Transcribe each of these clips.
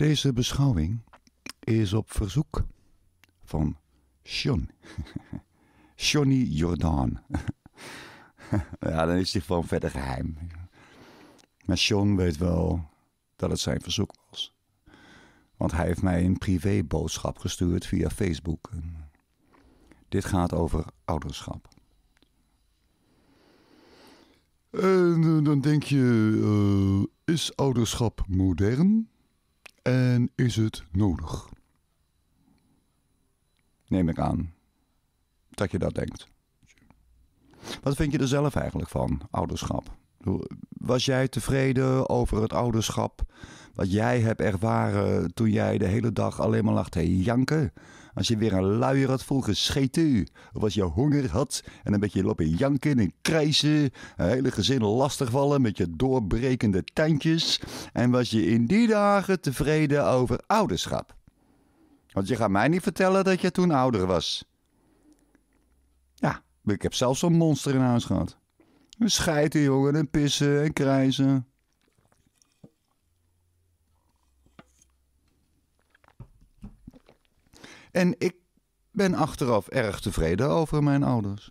Deze beschouwing is op verzoek van Sean. Johnny Jordaan. ja, dan is hij gewoon verder geheim. Maar Sean weet wel dat het zijn verzoek was. Want hij heeft mij een privéboodschap gestuurd via Facebook. Dit gaat over ouderschap. En eh, dan denk je, eh, is ouderschap modern? En is het nodig? Neem ik aan dat je dat denkt. Wat vind je er zelf eigenlijk van, ouderschap? Was jij tevreden over het ouderschap wat jij hebt ervaren toen jij de hele dag alleen maar lacht te janken? Als je weer een luier had u, Of als je honger had en een beetje lopen janken en krijsen. Een hele gezin lastigvallen met je doorbrekende tandjes. En was je in die dagen tevreden over ouderschap. Want je gaat mij niet vertellen dat je toen ouder was. Ja, ik heb zelfs zo'n monster in huis gehad. Een scheiden, jongen, en pissen en krijzen. En ik ben achteraf erg tevreden over mijn ouders.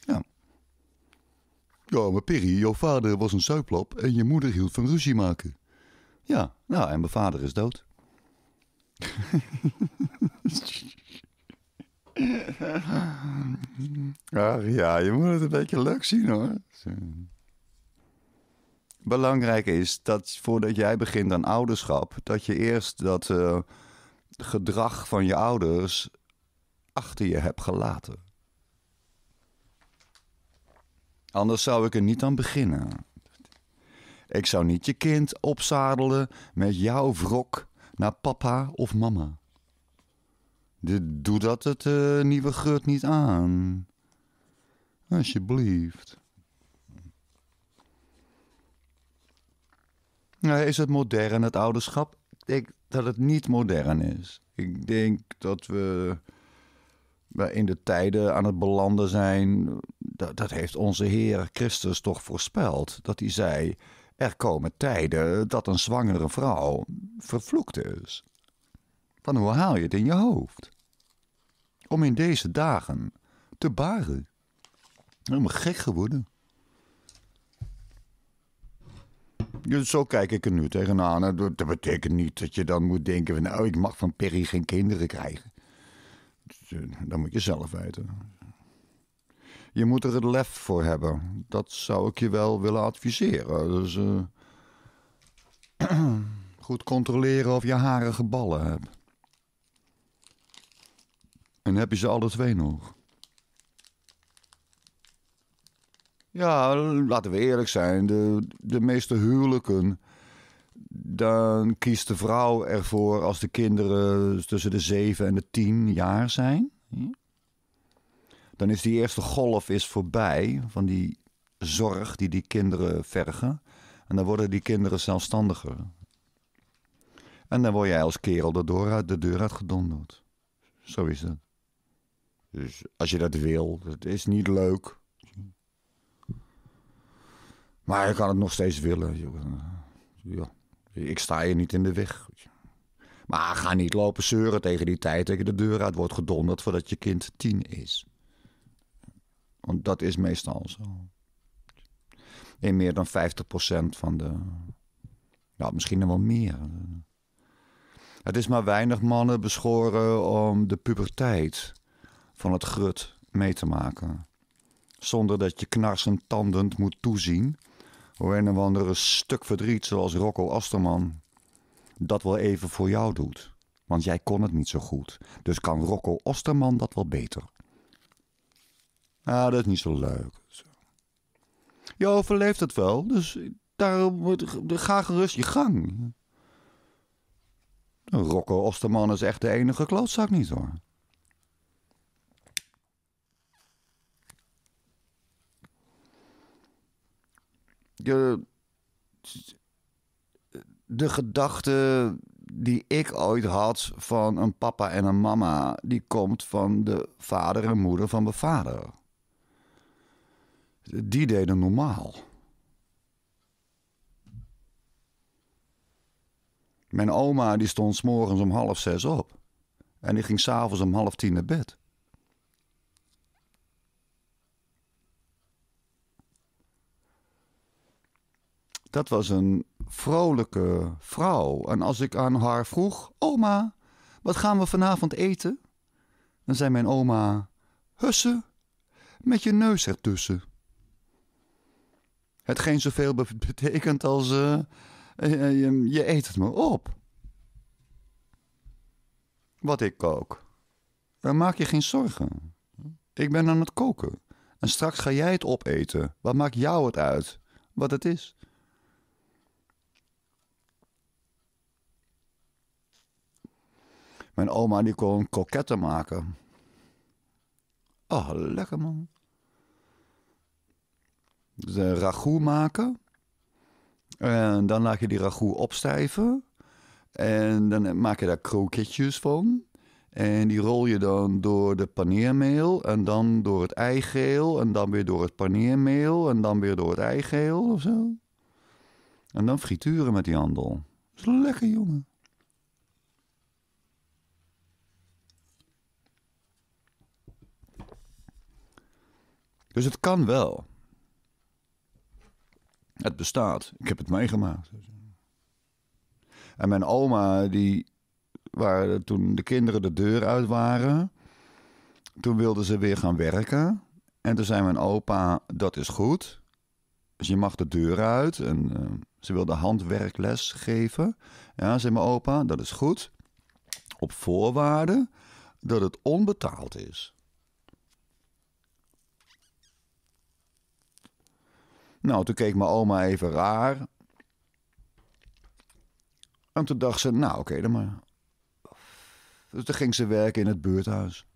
Ja. Ja, maar Piri, jouw vader was een zuiplap en je moeder hield van ruzie maken. Ja, nou, en mijn vader is dood. Ach ja, je moet het een beetje leuk zien hoor belangrijk is dat voordat jij begint aan ouderschap, dat je eerst dat eh, gedrag van je ouders achter je hebt gelaten. Anders zou ik er niet aan beginnen. Ik zou niet je kind opzadelen met jouw wrok naar papa of mama. doe dat het eh, nieuwe geurt niet aan. Alsjeblieft. Nou, is het modern, het ouderschap? Ik denk dat het niet modern is. Ik denk dat we in de tijden aan het belanden zijn. Dat, dat heeft onze Heer Christus toch voorspeld. Dat hij zei: Er komen tijden dat een zwangere vrouw vervloekt is. Van hoe haal je het in je hoofd? Om in deze dagen te baren. Om gek geworden. Dus zo kijk ik er nu tegenaan. Dat betekent niet dat je dan moet denken van... nou, ik mag van Perry geen kinderen krijgen. Dus, eh, dat moet je zelf weten. Je moet er het lef voor hebben. Dat zou ik je wel willen adviseren. Dus eh, goed controleren of je haren geballen hebt. En heb je ze alle twee nog? Ja, laten we eerlijk zijn. De, de meeste huwelijken. Dan kiest de vrouw ervoor als de kinderen tussen de 7 en de 10 jaar zijn. Dan is die eerste golf is voorbij van die zorg die die kinderen vergen. En dan worden die kinderen zelfstandiger. En dan word jij als kerel de, uit, de deur uit gedonderd. Zo is dat. Dus als je dat wil, dat is niet leuk. Maar je kan het nog steeds willen. Ja. Ik sta je niet in de weg. Maar ga niet lopen zeuren tegen die tijd dat je de deur uit wordt gedonderd voordat je kind tien is. Want dat is meestal zo. In meer dan 50% van de. ja, misschien wel meer. Het is maar weinig mannen beschoren om de puberteit van het grut mee te maken. Zonder dat je knarsend tandend moet toezien hoe een of andere stuk verdriet zoals Rocco Osterman, dat wel even voor jou doet. Want jij kon het niet zo goed. Dus kan Rocco Osterman dat wel beter. Ah, dat is niet zo leuk. Jij overleeft het wel, dus daarom ga gerust je gang. Rocco Osterman is echt de enige klootzak niet hoor. de gedachte die ik ooit had van een papa en een mama, die komt van de vader en moeder van mijn vader. Die deden normaal. Mijn oma die stond s morgens om half zes op. En die ging s'avonds om half tien naar bed. dat was een vrolijke vrouw. En als ik aan haar vroeg: Oma, wat gaan we vanavond eten? Dan zei mijn oma: Hussen, met je neus ertussen. Hetgeen zoveel betekent als: uh, je, je eet het me op. Wat ik kook. Dan maak je geen zorgen. Ik ben aan het koken. En straks ga jij het opeten. Wat maakt jou het uit? Wat het is. Mijn oma die kon koketten maken. Oh, lekker man. Dus, Een eh, ragout maken. En dan laat je die ragout opstijven. En dan eh, maak je daar kroketjes van. En die rol je dan door de paneermeel. En dan door het eigeel. En dan weer door het paneermeel. En dan weer door het eigeel of zo. En dan frituren met die handel. Dat is lekker, jongen. Dus het kan wel. Het bestaat. Ik heb het meegemaakt. En mijn oma, die, waar, toen de kinderen de deur uit waren, toen wilden ze weer gaan werken. En toen zei mijn opa, dat is goed. Dus je mag de deur uit. En eh, ze wilde handwerkles geven. Ja, zei mijn opa, dat is goed. Op voorwaarde dat het onbetaald is. Nou, toen keek mijn oma even raar. En toen dacht ze, nou oké, dan maar. Dus toen ging ze werken in het buurthuis.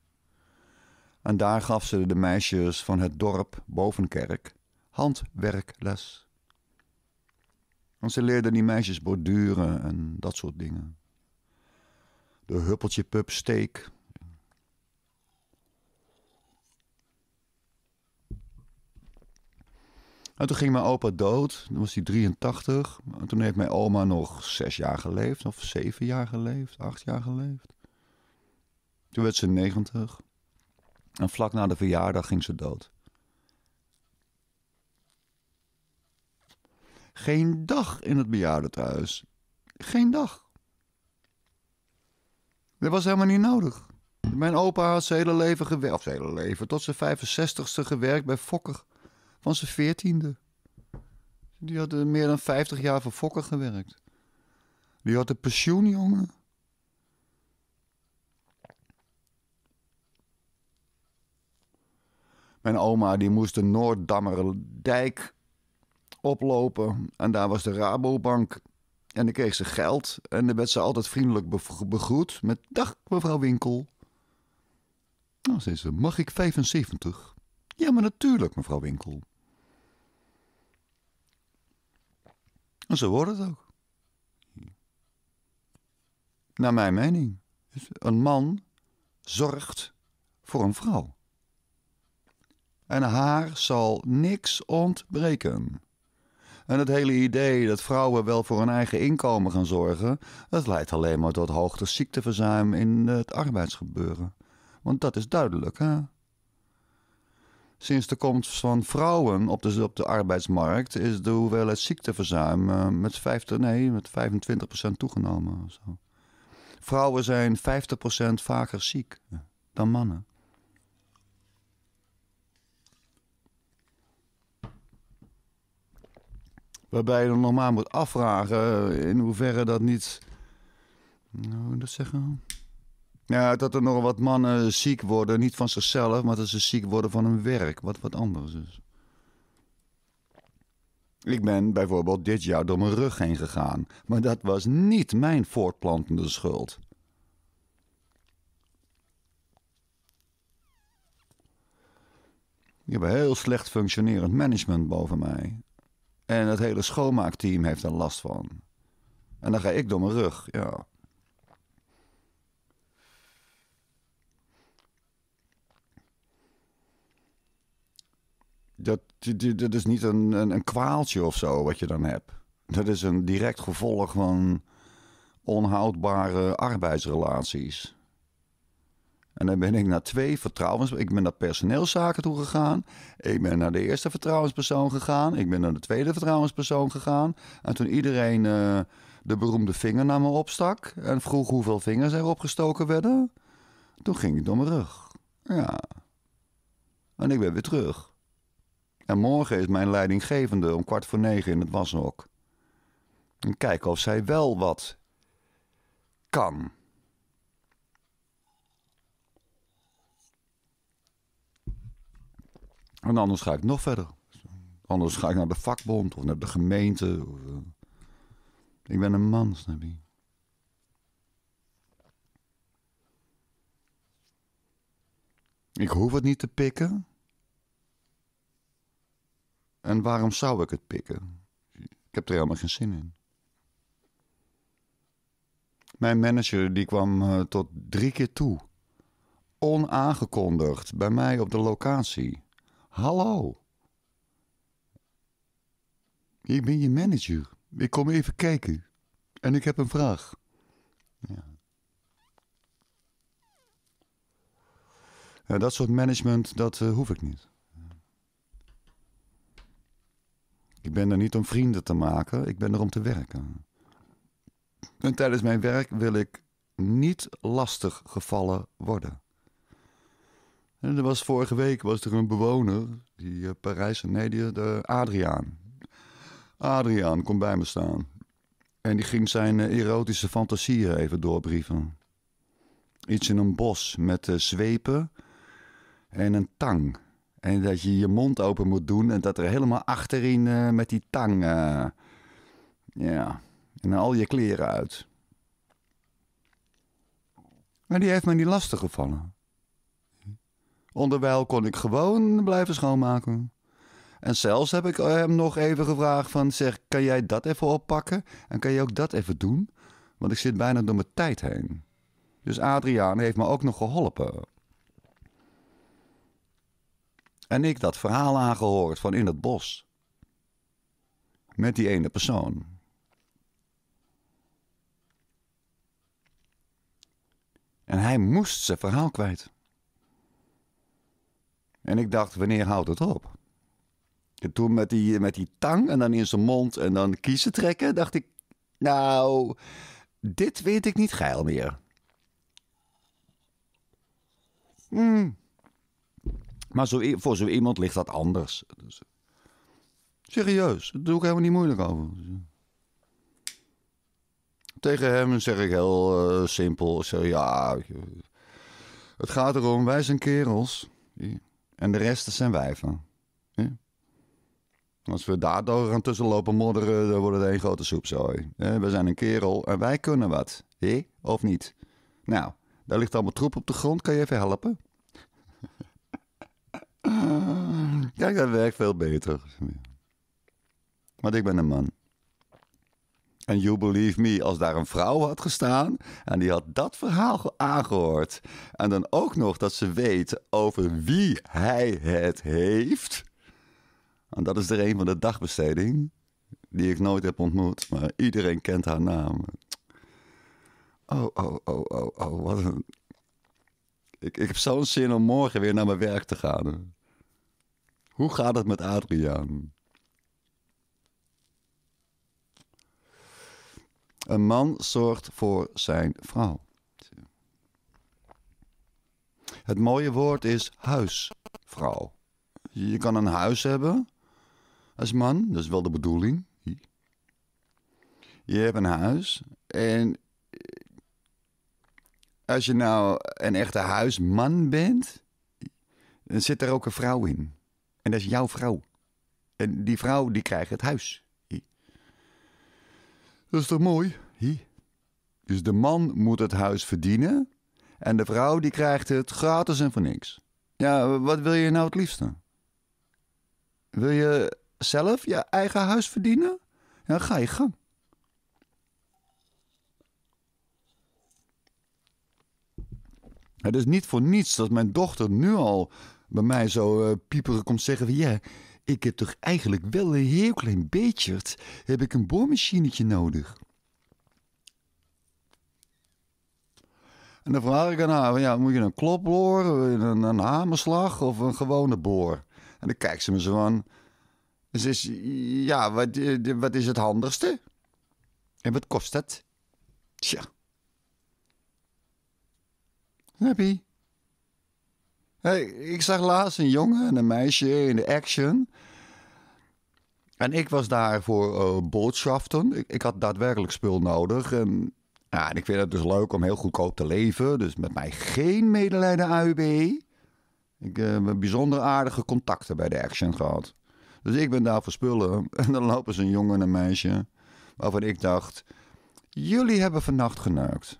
En daar gaf ze de meisjes van het dorp Bovenkerk handwerkles. En ze leerde die meisjes borduren en dat soort dingen. De huppeltje-pup steek En nou, toen ging mijn opa dood, toen was hij 83. En toen heeft mijn oma nog zes jaar geleefd, of zeven jaar geleefd, acht jaar geleefd. Toen werd ze 90. En vlak na de verjaardag ging ze dood. Geen dag in het bejaardentehuis. Geen dag. Dat was helemaal niet nodig. Mijn opa had zijn hele leven gewerkt, of zijn hele leven, tot zijn 65ste gewerkt bij Fokker van zijn veertiende. Die had meer dan 50 jaar voor Fokker gewerkt. Die had een pensioen, jongen. Mijn oma die moest de Noorddammerdijk oplopen. En daar was de Rabobank. En dan kreeg ze geld. En dan werd ze altijd vriendelijk begroet met... Dag, mevrouw Winkel. Nou, zei ze, mag ik 75? Ja, maar natuurlijk, mevrouw Winkel. En zo wordt het ook. Naar mijn mening. Een man zorgt voor een vrouw. En haar zal niks ontbreken. En het hele idee dat vrouwen wel voor hun eigen inkomen gaan zorgen, dat leidt alleen maar tot hoogte ziekteverzuim in het arbeidsgebeuren. Want dat is duidelijk, hè? Sinds de komst van vrouwen op de, op de arbeidsmarkt is de hoeveelheid ziekteverzuim eh, met, 50, nee, met 25% toegenomen. Vrouwen zijn 50% vaker ziek eh, dan mannen. Waarbij je dan nog maar moet afvragen eh, in hoeverre dat niet. Nou, dat zeggen. Ja, dat er nog wat mannen ziek worden. Niet van zichzelf, maar dat ze ziek worden van hun werk. Wat, wat anders is. Ik ben bijvoorbeeld dit jaar door mijn rug heen gegaan. Maar dat was niet mijn voortplantende schuld. Je hebt een heel slecht functionerend management boven mij. En het hele schoonmaakteam heeft er last van. En dan ga ik door mijn rug, ja. dat, is niet een, een, een kwaaltje of zo wat je dan hebt. Dat is een direct gevolg van onhoudbare arbeidsrelaties. En dan ben ik naar twee vertrouwens... Ik ben naar personeelszaken toe gegaan. Ik ben naar de eerste vertrouwenspersoon gegaan. Ik ben naar de tweede vertrouwenspersoon gegaan. En toen iedereen eh, de beroemde vinger naar me opstak... en vroeg hoeveel vingers er opgestoken werden... toen ging ik door mijn rug. Ja. En ik ben weer terug. En morgen is mijn leidinggevende om kwart voor negen in het wasnok. En kijken of zij wel wat kan. En anders ga ik nog verder. Anders ga ik naar de vakbond of naar de gemeente. Eh. ik ben een man, snap Ik hoef het niet te pikken. En waarom zou ik het pikken? Ik heb er helemaal geen zin in. Mijn manager die kwam eh, tot drie keer toe. Onaangekondigd bij mij op de locatie. Hallo. Ik ben je manager. Ik kom even kijken. En ik heb een vraag. Ja. dat soort management, dat eh, hoef ik niet. Ik ben er niet om vrienden te maken, ik ben er om te werken. En tijdens mijn werk wil ik niet lastig gevallen worden. En er was vorige week was er een bewoner, die eh, Parijse, nee, de Adriaan. Adriaan komt bij me staan. En die ging zijn eh, erotische fantasieën even doorbrieven. Iets in een bos met eh, zwepen en een tang. En dat je je mond open moet doen en dat er helemaal achterin eh, met die tang. Eh, ja. En al je kleren uit. Maar die heeft me niet lastig gevallen. Onderwijl kon ik gewoon blijven schoonmaken. En zelfs heb ik eh, hem nog even gevraagd van zeg, kan jij dat even oppakken? En kan je ook dat even doen? Want ik zit bijna door mijn tijd heen. Dus Adriaan heeft me ook nog geholpen. En ik dat verhaal aangehoord van in het bos. Met die ene persoon. En hij moest zijn verhaal kwijt. En ik dacht, wanneer houdt het op? En toen met die, met die tang en dan in zijn mond en dan kiezen trekken, dacht ik, nou, dit weet ik niet geil meer. Hmm. Maar zo, voor zo iemand ligt dat anders. Dus, serieus, daar doe ik helemaal niet moeilijk over. Tegen hem zeg ik heel eh, simpel: zeg, ja, het gaat erom, wij zijn kerels en de rest zijn wijven. Als we daardoor gaan tussenlopen modderen, dan wordt het één grote soepzooi. We zijn een kerel en wij kunnen wat. Of niet? Nou, daar ligt allemaal troep op de grond. Kan je even helpen? Kijk, ah. dat werkt veel beter. Want ik ben een man. En You Believe Me, als daar een vrouw had gestaan en die had dat verhaal aangehoord. En dan ook nog dat ze weet over wie hij het heeft. En dat is er een van de dagbesteding, die ik nooit heb ontmoet, maar iedereen kent haar naam. Oh, oh, oh, oh, oh, wat een... Ik, ik heb zo'n zin om morgen weer naar mijn werk te gaan. Hoe gaat het met Adriaan? Een man zorgt voor zijn vrouw. Het mooie woord is huisvrouw. Je kan een huis hebben als man, dat is wel de bedoeling. Je hebt een huis en als je nou een echte huisman bent, dan zit er ook een vrouw in. En dat is jouw vrouw. En die vrouw die krijgt het huis. Dat is toch mooi? Dus de man moet het huis verdienen. En de vrouw die krijgt het gratis en voor niks. Ja, wat wil je nou het liefste? Wil je zelf je eigen huis verdienen? Dan ja, ga je gang. Het is niet voor niets dat mijn dochter nu al bij mij zo uh, eh, pieperen komt zeggen van ja, ik heb toch eigenlijk wel een heel klein beetje, heb ik een boormachinetje nodig. En dan vraag ik haar, ja, moet je een klopboor, eh, een, een hamerslag of een gewone boor? En dan kijkt ze me zo aan. ze is, ja, wat, eh, wat is het handigste? En wat kost het? Tja. happy. Hey, ik zag laatst een jongen en een meisje in de action. En ik was daar voor uh, eh, boodschaften. Ik, ik, had daadwerkelijk spul nodig. En, ja, en ik vind het dus leuk om heel goedkoop te leven. Dus met mij geen medelijden AUB. Ik eh, heb bijzonder aardige contacten bij de action gehad. Dus ik ben daar voor spullen. En dan lopen ze een jongen en een meisje. Waarvan ik dacht: Jullie hebben vannacht geneukt.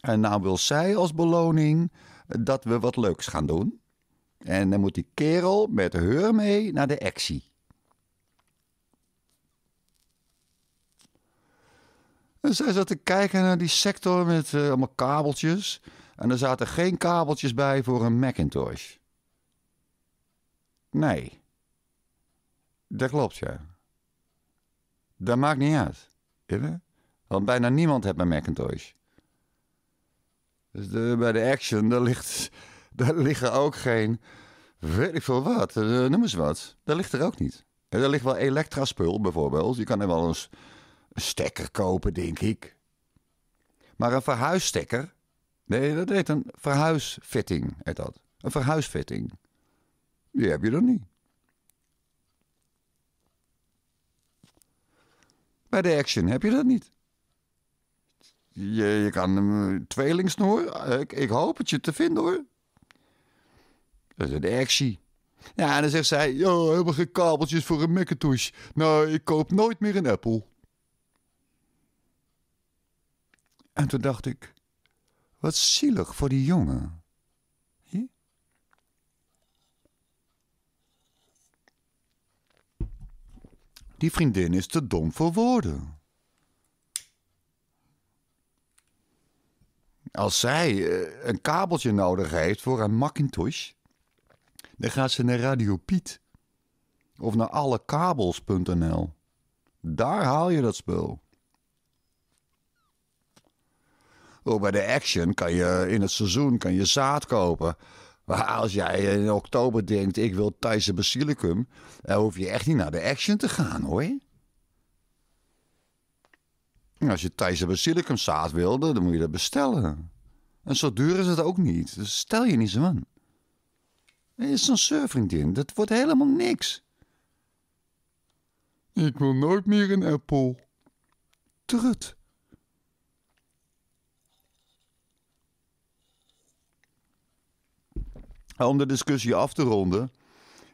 En nou wil zij als beloning eh, dat we wat leuks gaan doen. En dan moet die kerel met haar mee naar de actie. En zij zat te kijken naar die sector met eh, allemaal kabeltjes. En er zaten geen kabeltjes bij voor een Macintosh. Nee. Dat klopt, ja. Dat maakt niet uit. Want bijna niemand heeft een Macintosh. Dus bij de action, daar, ligt, daar liggen ook geen, weet ik veel wat, eh, noem eens wat. Daar ligt er ook niet. En daar ligt wel elektraspul bijvoorbeeld. Je kan er wel eens een stekker kopen, denk ik. Maar een verhuisstekker, nee, dat heet een verhuisfitting, heet dat. Een verhuisfitting. Die heb je dan niet. Bij de Action heb je dat niet. Je, je kan hem eh, tweelingsnoer. Eh, ik, ik hoop het je te vinden hoor. Dat is een actie. Ja, en dan zegt zij: Yo, helemaal geen kabeltjes voor een Macintosh. Nou, ik koop nooit meer een Apple. En toen dacht ik: Wat zielig voor die jongen. Die vriendin is te dom voor woorden. Als zij eh, een kabeltje nodig heeft voor een Macintosh, dan gaat ze naar Radio Piet of naar allekabels.nl. Daar haal je dat spul. Ook oh, bij de Action kan je in het seizoen kan je zaad kopen. Maar als jij in oktober denkt, ik wil Thaise basilicum, dan hoef je echt niet naar de Action te gaan hoor. Nou, als je Thaise basilicumzaad wilde, dan moet je dat bestellen. En zo duur is het ook niet. Dus stel je niet zo aan. Er is zo'n surfvriendin. Dat wordt helemaal niks. Ik wil nooit meer een Apple. Trut. Om de discussie af te ronden,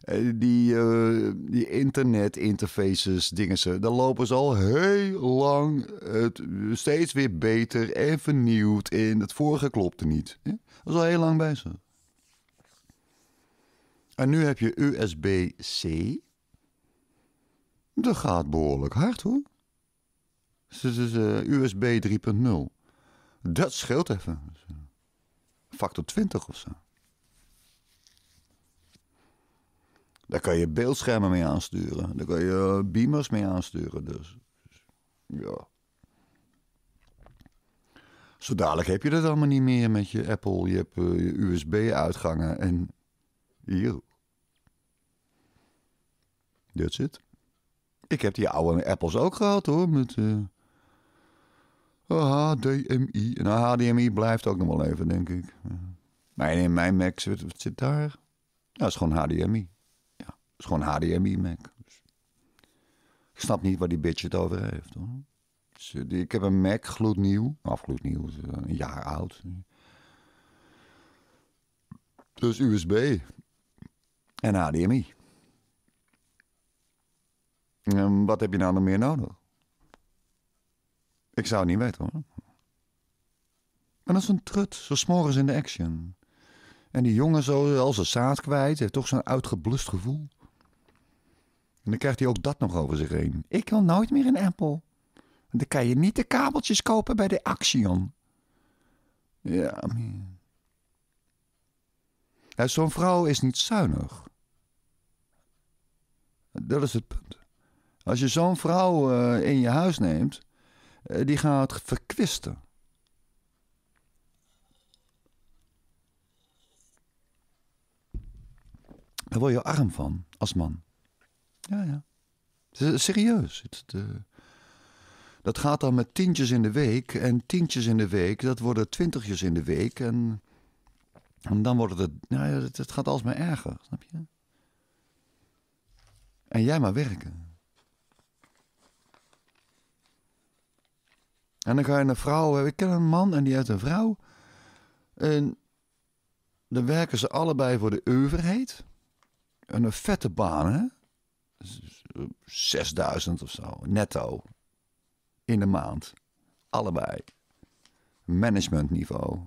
eh, die, uh, die internetinterfaces, dingen ze. Daar lopen ze al heel lang het, steeds weer beter en vernieuwd in. Het vorige klopte niet. Hè? Dat is al heel lang bij ze. En nu heb je USB-C. Dat gaat behoorlijk hard hoor. Eh, USB 3.0. Dat scheelt even. Factor 20 of zo. Daar kan je beeldschermen mee aansturen. Daar kan je eh, beamers mee aansturen. Dus ja. Zo dadelijk heb je dat allemaal niet meer met je Apple. Je hebt eh, je USB-uitgangen en hier. That's zit. Ik heb die oude Apples ook gehad hoor. Met HDMI. Eh, oh, en HDMI blijft ook nog wel even, denk ik. Maar in mijn Mac, wat zit daar? Nou, dat is gewoon HDMI is gewoon HDMI-Mac. Dus ik snap niet waar die bitch het over heeft. Hoor. Dus, eh, die, ik heb een Mac, gloednieuw. Of eh, een jaar oud. Dus USB en HDMI. En wat heb je nou nog meer nodig? Ik zou het niet weten hoor. En dat is een trut, zo s'morgens in de action. En die jongen zo, als ze zaad kwijt, heeft toch zo'n uitgeblust gevoel. En dan krijgt hij ook dat nog over zich heen. Ik wil nooit meer een Apple. dan kan je niet de kabeltjes kopen bij de Action. Ja. Nou, Zo'n vrouw is niet zuinig. Dat is het punt. Als je zo'n vrouw eh, in je huis neemt, uh, die gaat verkwisten. Daar word je arm van als man. Ja, ja. Eh, serieus. Het, eh, dat gaat dan met tientjes in de week. En tientjes in de week, dat worden twintigjes in de week. En, en dan wordt het... Nou ja, het, gaat gaat maar erger, snap je? En jij maar werken. En dan ga je een vrouw... Eh, ik ken een man en die heeft een vrouw. En dan werken ze allebei voor de overheid. En een vette baan, hè? 6000 of zo netto in de maand. Allebei. Managementniveau.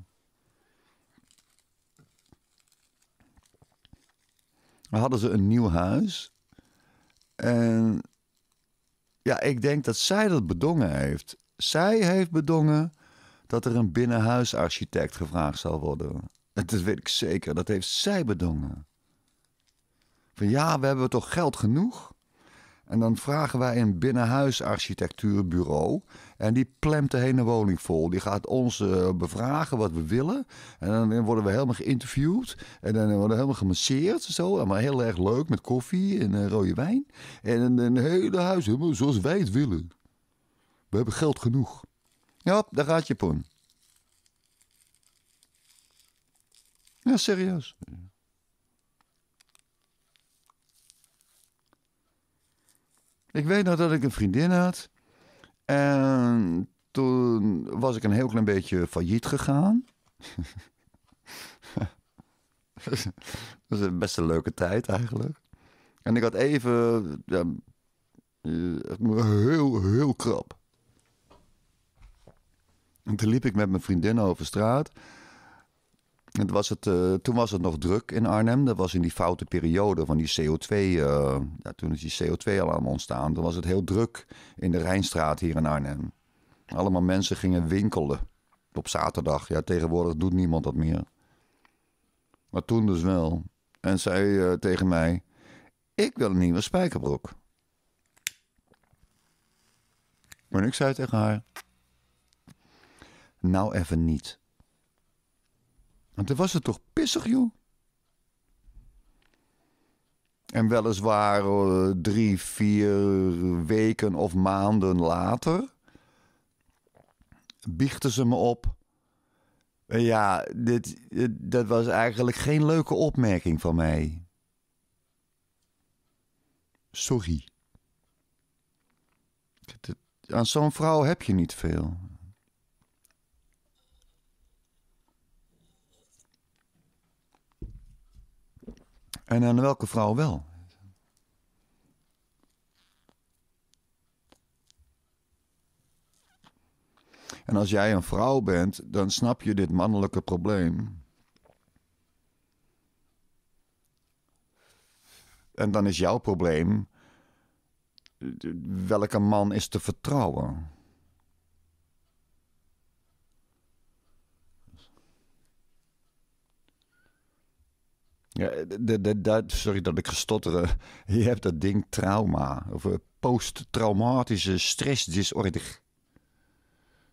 Dan hadden ze een nieuw huis. En ja, ik denk dat zij dat bedongen heeft. Zij heeft bedongen dat er een binnenhuisarchitect gevraagd zal worden. Dat weet ik zeker. Dat heeft zij bedongen. Van ja, we hebben toch geld genoeg? En dan vragen wij een binnenhuisarchitectuurbureau. En die plemt de hele woning vol. Die gaat ons eh, bevragen wat we willen. En dan worden we helemaal geïnterviewd. En dan worden we helemaal gemasseerd. Zo. Maar heel erg leuk met koffie en eh, rode wijn. En een, hele huis helemaal zoals wij het willen. We hebben geld genoeg. Ja, daar gaat je poen. Ja, serieus. Ik weet nog dat ik een vriendin had. En toen was ik een heel klein beetje failliet gegaan. dat een best een leuke tijd eigenlijk. En ik had even. heel, heel krap. En toen liep ik met mijn vriendin over straat. Het was het, eh, toen was het nog druk in Arnhem. Dat was in die foute periode van die CO2. Eh, toen is die CO2 al aan ontstaan. Toen was het heel druk in de Rijnstraat hier in Arnhem. Allemaal mensen gingen winkelen op zaterdag. Ja, tegenwoordig doet niemand dat meer. Maar toen dus wel. En zei eh, tegen mij: Ik wil een nieuwe spijkerbroek. En ik zei tegen haar: Nou, even niet. Want dan was het toch pissig, joh. En weliswaar drie, vier weken of maanden later biechten ze me op. ja, dit, dat was eigenlijk geen leuke opmerking van mij. Sorry. Aan zo'n vrouw heb je niet veel. En aan welke vrouw wel? En als jij een vrouw bent, dan snap je dit mannelijke probleem. En dan is jouw probleem welke man is te vertrouwen. Ja, de, de, sorry dat ik gestotteren. Eh, je hebt dat ding trauma. Of eh, posttraumatische stressdisorder.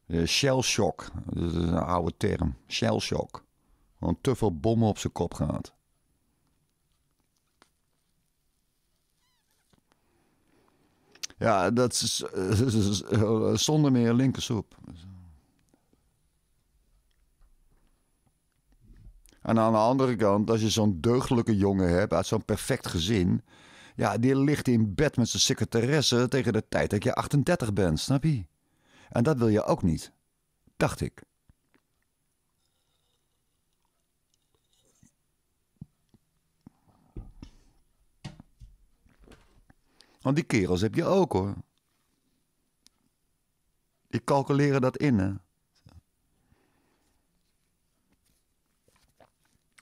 Eh, shell shock. Dat is een oude term. shellshock want te veel bommen op zijn kop gaan Ja, dat is, zonder meer linkersoep. En aan de andere kant, als je zo'n deugdelijke jongen hebt uit zo'n perfect gezin. Ja, die ligt in bed met zijn secretaresse tegen de tijd dat je 38 bent, snap je? En dat wil je ook niet, dacht ik. Want die kerels heb je ook hoor. Die calculeren dat in hè.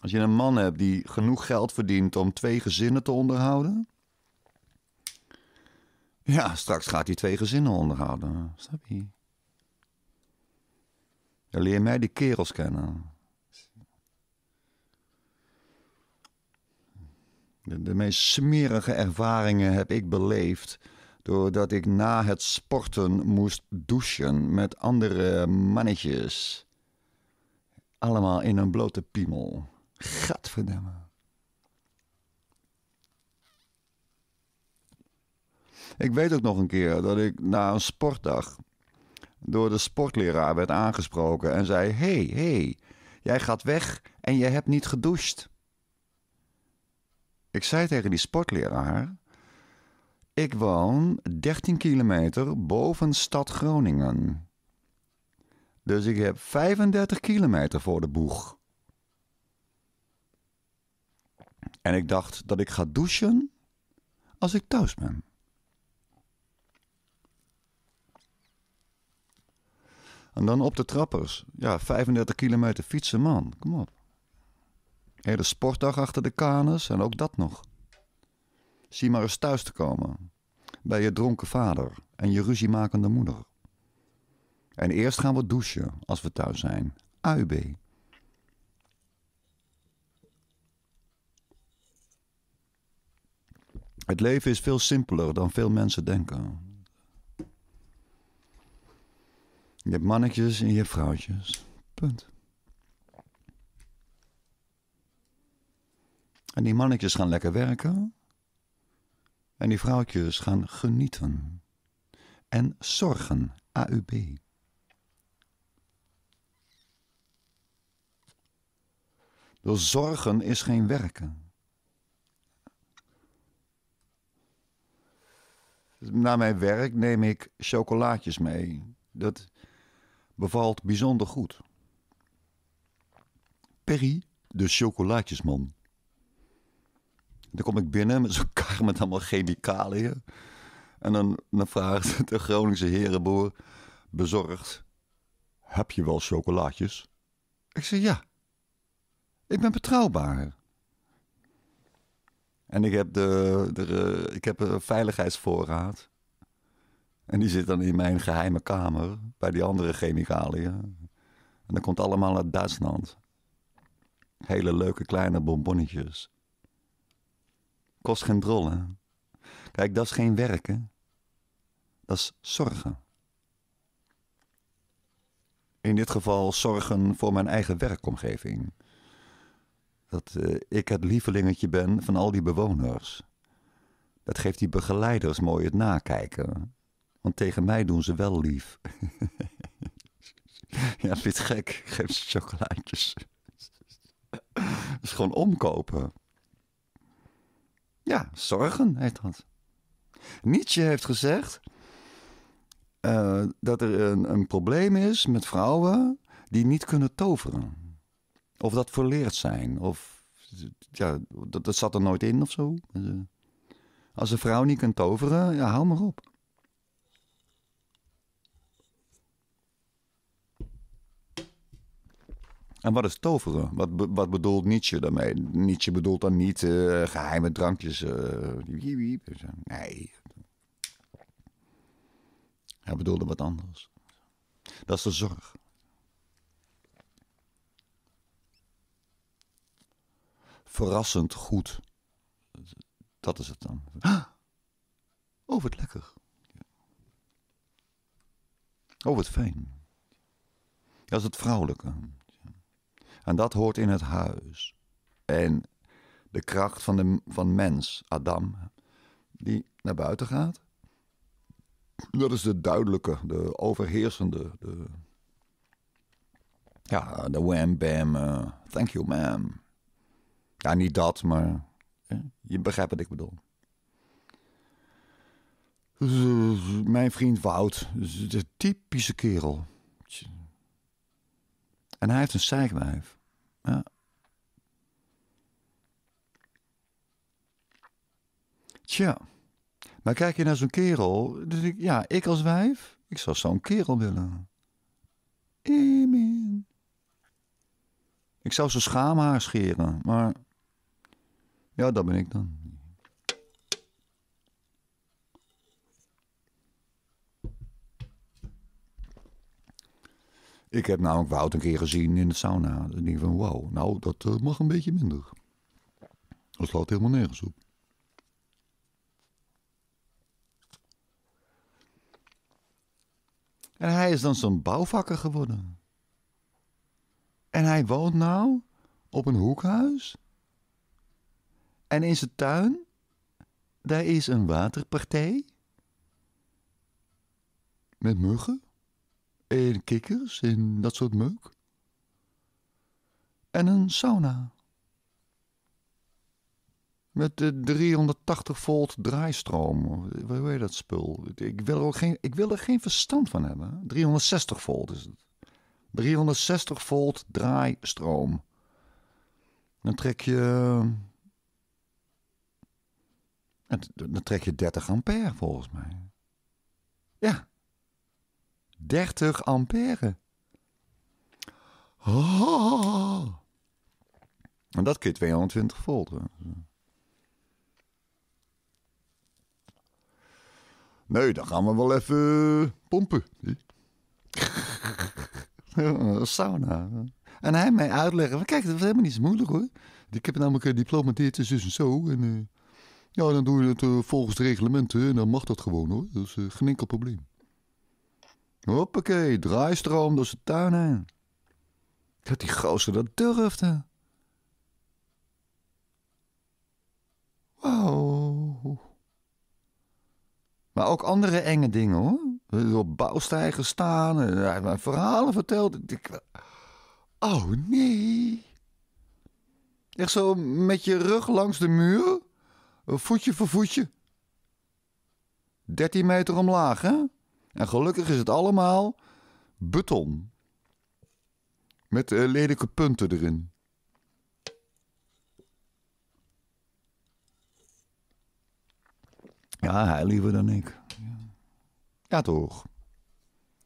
Als je een man hebt die genoeg geld verdient om twee gezinnen te onderhouden. Ja, straks gaat hij twee gezinnen onderhouden. Snap je? leer mij die kerels kennen. De, de, meest smerige ervaringen heb ik beleefd. Doordat ik na het sporten moest douchen met andere mannetjes. Allemaal in een blote piemel. Gadverdamme. Ik weet ook nog een keer dat ik na een sportdag door de sportleraar werd aangesproken en zei: hey, hey, jij gaat weg en je hebt niet gedoucht. Ik zei tegen die sportleraar: Ik woon 13 kilometer boven stad Groningen. Dus ik heb 35 kilometer voor de boeg. En ik dacht dat ik ga douchen als ik thuis ben. En dan op de trappers. Ja, 35 kilometer fietsen, man. Kom op. Hele sportdag achter de kanus en ook dat nog. Zie maar eens thuis te komen. Bij je dronken vader en je ruziemakende moeder. En eerst gaan we douchen als we thuis zijn. AUB. Het leven is veel simpeler dan veel mensen denken. Je hebt mannetjes en je hebt vrouwtjes. Punt. En die mannetjes gaan lekker werken. En die vrouwtjes gaan genieten. En zorgen. AUB. Dus zorgen is geen werken. Na mijn werk neem ik chocolaatjes mee. Dat bevalt bijzonder goed. Perry, de chocolaatjesman. Dan kom ik binnen met zo'n kar met allemaal chemicaliën. En dan, vraagt de Groningse herenboer bezorgd: Heb je wel chocolaatjes? Ik zeg ja. Ik ben betrouwbaar. En ik heb, de, de, ik heb een veiligheidsvoorraad. En die zit dan in mijn geheime kamer bij die andere chemicaliën. En dat komt allemaal uit Duitsland. Hele leuke kleine bonbonnetjes. Kost geen drollen. Kijk, dat is geen werken. Dat is zorgen. In dit geval zorgen voor mijn eigen werkomgeving dat eh, ik het lievelingetje ben van al die bewoners. Dat geeft die begeleiders mooi het nakijken. Want tegen mij doen ze wel lief. ja, vind gek. geef ze chocolaatjes. Dat is gewoon omkopen. Ja, zorgen heet dat. Nietzsche heeft gezegd eh, dat er een, een probleem is met vrouwen die niet kunnen toveren. Of dat verleerd zijn. Of ja, dat, zat er nooit in of zo. Eh, als een vrouw niet kan toveren, ja, hou maar op. En wat is toveren? Wat, wat bedoelt Nietzsche daarmee? Nietzsche bedoelt dan niet eh, geheime drankjes. Eh, nee. Hij bedoelde wat anders. Dat is de zorg. verrassend goed. Dat is het dan. Oh, het lekker. Oh, het fijn. Dat is het vrouwelijke. En dat hoort in het huis. En de kracht van de van mens, Adam, die naar buiten gaat. Dat is de duidelijke, de overheersende. De, ja, de wham bam, eh, thank you ma'am. Ja, niet dat, maar eh, je begrijpt wat ik bedoel. Mijn vriend Wout, de typische kerel. En hij heeft een zeikwijf. Ja. Tja, maar kijk je naar zo'n kerel. Dus ja, ik als wijf, ik zou zo'n kerel willen. Ik zou zijn schaamhaar scheren, maar ja, dat ben ik dan. Ik heb namelijk Wout een keer gezien in de sauna. En denk van, wauw, nou, dat eh, mag een beetje minder. Dat slaat helemaal nergens op. En hij is dan zo'n bouwvakker geworden. En hij woont nou op een hoekhuis en in zijn tuin, daar is een waterpartij. Met muggen. En kikkers en dat soort meuk. En een sauna. Met de 380 volt draaistroom. Hoe heet dat spul? Ik wil, er ook geen, ik wil er geen verstand van hebben. 360 volt is het. 360 volt draaistroom. Dan trek je dan trek je 30 ampère volgens mij. Ja. 30 ampère. Oh. En dat kun je 220 volt. Nee, dan gaan we wel even eh, pompen. Sauna. En hij mij uitleggen. Kijk, dat was helemaal niet zo moeilijk hoor. Ik heb namelijk een dit en dus en zo. En, eh, ja, dan doe je het eh, volgens de reglementen en dan mag dat gewoon hoor. Dat is eh, geen enkel probleem. Hoppakee, draaistroom door zijn tuin heen. Dat die gozer dat durfde. Wauw. Maar ook andere enge dingen hoor. Op bouwstijgen staan en hij heeft verhalen verteld. Oh nee. Echt zo met je rug langs de muur. Eh, voetje voor voetje. 13 meter omlaag, hè? En gelukkig is het allemaal beton. Met eh, lelijke punten erin. Ja, hij liever dan ik. Ja, toch?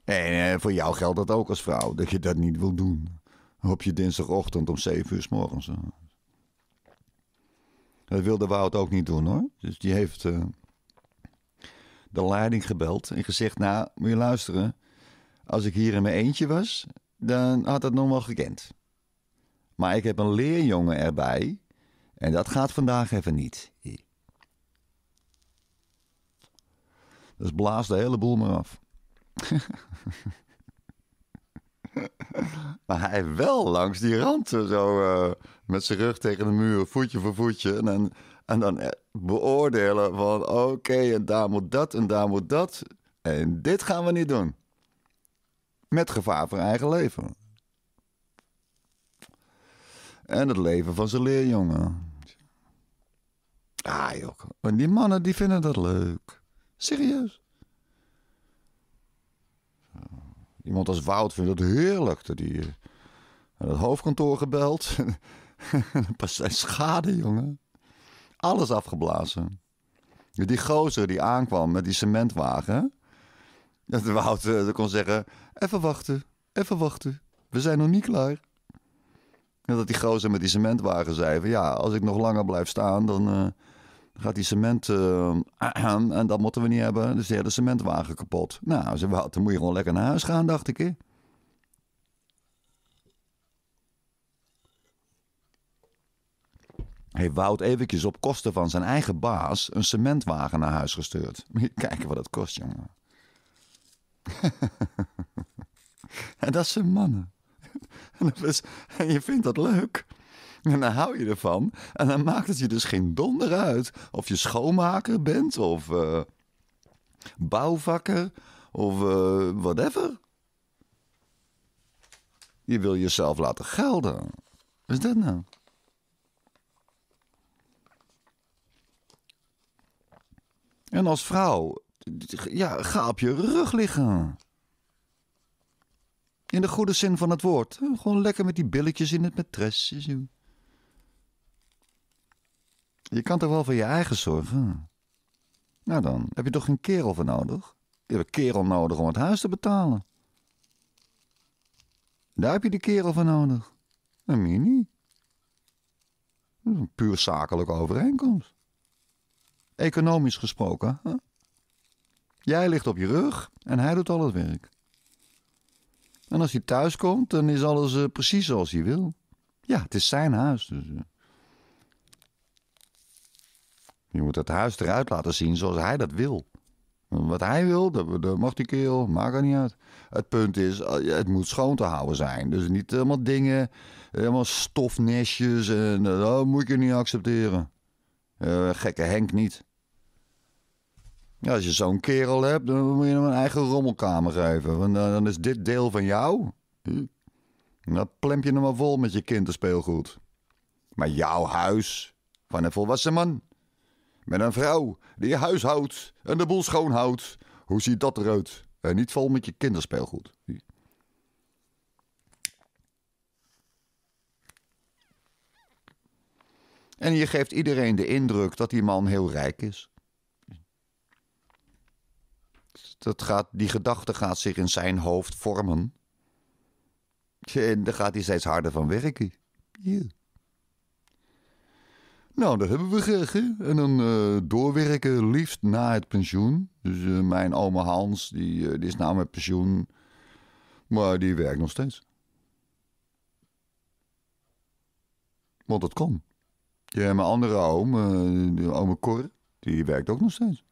En eh, voor jou geldt dat ook als vrouw, dat je dat niet wil doen. Op je dinsdagochtend om 7 uur s morgens. Hè? Dat wilde Wout ook niet doen hoor. Dus die heeft eh, de leiding gebeld en gezegd: Nou, moet je luisteren. Als ik hier in mijn eentje was, dan had dat nog wel gekend. Maar ik heb een leerjongen erbij. En dat gaat vandaag even niet. Dus blaas de hele boel maar af. maar hij wel langs die rand zo eh, met zijn rug tegen de muur, voetje voor voetje. En dan, en dan eh, beoordelen van oké, en daar moet dat en daar moet dat. En dit gaan we niet doen. Met gevaar voor eigen leven. En het leven van zijn leerjongen. Ah joh, en die mannen die vinden dat leuk. Serieus. iemand als Wout vindt dat heerlijk. Dat hij naar eh, het hoofdkantoor gebeld. Pas zijn schade, jongen. Alles afgeblazen. Die gozer die aankwam met die cementwagen. Dat Wout eh, kon zeggen: Even wachten, even wachten. We zijn nog niet klaar. En dat die gozer met die cementwagen zei: Ja, als ik nog langer blijf staan, dan, eh, gaat die cement. Ehm, en dat moeten we niet hebben. Dus de hele cementwagen kapot. Nou, ze Wout, dan moet je gewoon lekker naar huis gaan, dacht ik. Hè? Heeft Wout eventjes op kosten van zijn eigen baas een cementwagen naar huis gestuurd? Moet kijken wat dat kost, jongen. en dat zijn mannen. en je vindt dat leuk. En dan hou je ervan. En dan maakt het je dus geen donder uit of je schoonmaker bent of eh, bouwvakker of eh, whatever. Je wil jezelf laten gelden. Wat is dat nou? En als vrouw, ja, ga op je rug liggen. In de goede zin van het woord. Gewoon lekker met die billetjes in het matresje. Je kan toch wel voor je eigen zorgen? Nou dan, heb je toch geen kerel voor nodig? Je hebt een kerel nodig om het huis te betalen. Daar heb je de kerel voor nodig. Een mini. een puur zakelijke overeenkomst. Economisch gesproken. Hè? Jij ligt op je rug en hij doet al het werk. En als hij thuis komt, dan is alles eh, precies zoals hij wil. Ja, het is zijn huis dus. Eh. Je moet het huis eruit laten zien zoals hij dat wil. Wat hij wil, dat, mag die kerel, maakt er niet uit. Het punt is, eh, het moet schoon te houden zijn. Dus niet helemaal dingen, helemaal stofnestjes en eh, dat moet je niet accepteren. Eh, gekke Henk niet. als je zo'n kerel hebt, dan moet je hem een eigen rommelkamer geven. Want dan, dan is dit deel van jou. Dan plemp je hem maar vol met je kinderspeelgoed. Maar jouw huis van een volwassen man, met een vrouw die je huishoudt en de boel schoonhoudt. Hoe ziet dat eruit? En eh, niet vol met je kinderspeelgoed. En je geeft iedereen de indruk dat die man heel rijk is. Dat gaat, die gedachte gaat zich in zijn hoofd vormen. En daar gaat hij steeds harder van werken. Nou, dat hebben we graag. En dan eh, doorwerken, liefst na het pensioen. Dus eh, mijn oma Hans, die, eh, die is na met pensioen. Maar die werkt nog steeds. Want dat kon. Ja, mijn andere oom, oma Cor, die werkt ook nog steeds.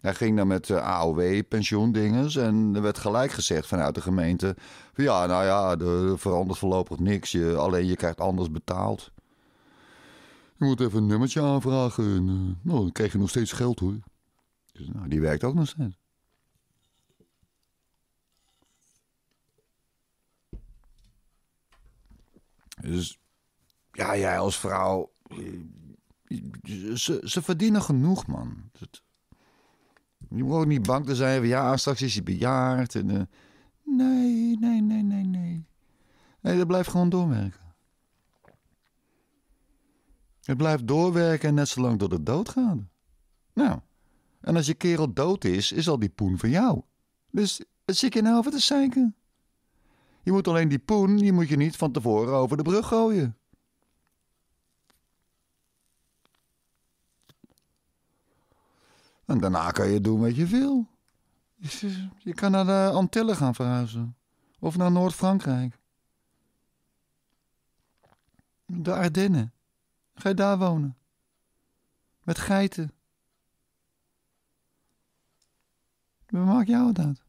Hij ging dan met AOW, pensioendingen En er werd gelijk gezegd vanuit de gemeente... Van, ja, nou ja, er verandert voorlopig niks. Je, alleen je krijgt anders betaald. Je moet even een nummertje aanvragen. En, eh, nou, dan krijg je nog steeds geld hoor. Dus, nou, die werkt ook nog steeds. Dus ja, jij als vrouw. Ze, ze verdienen genoeg, man. Dat, je moet ook niet bang te zijn van ja, straks is hij bejaard. En, eh, nee, nee, nee, nee, nee. Nee, dat blijft gewoon doorwerken. Het blijft doorwerken en net zolang tot het dood gaat. Nou, en als je kerel dood is, is al die poen van jou. Dus ziek zit je nou over te zeiken? Je moet alleen die poen, die moet je niet van tevoren over de brug gooien. En daarna kan je doen wat je wil. Je kan naar de Antillen gaan verhuizen. Of naar Noord-Frankrijk. De Ardennen. Ga je daar wonen? Met geiten? Wat maak jou het uit?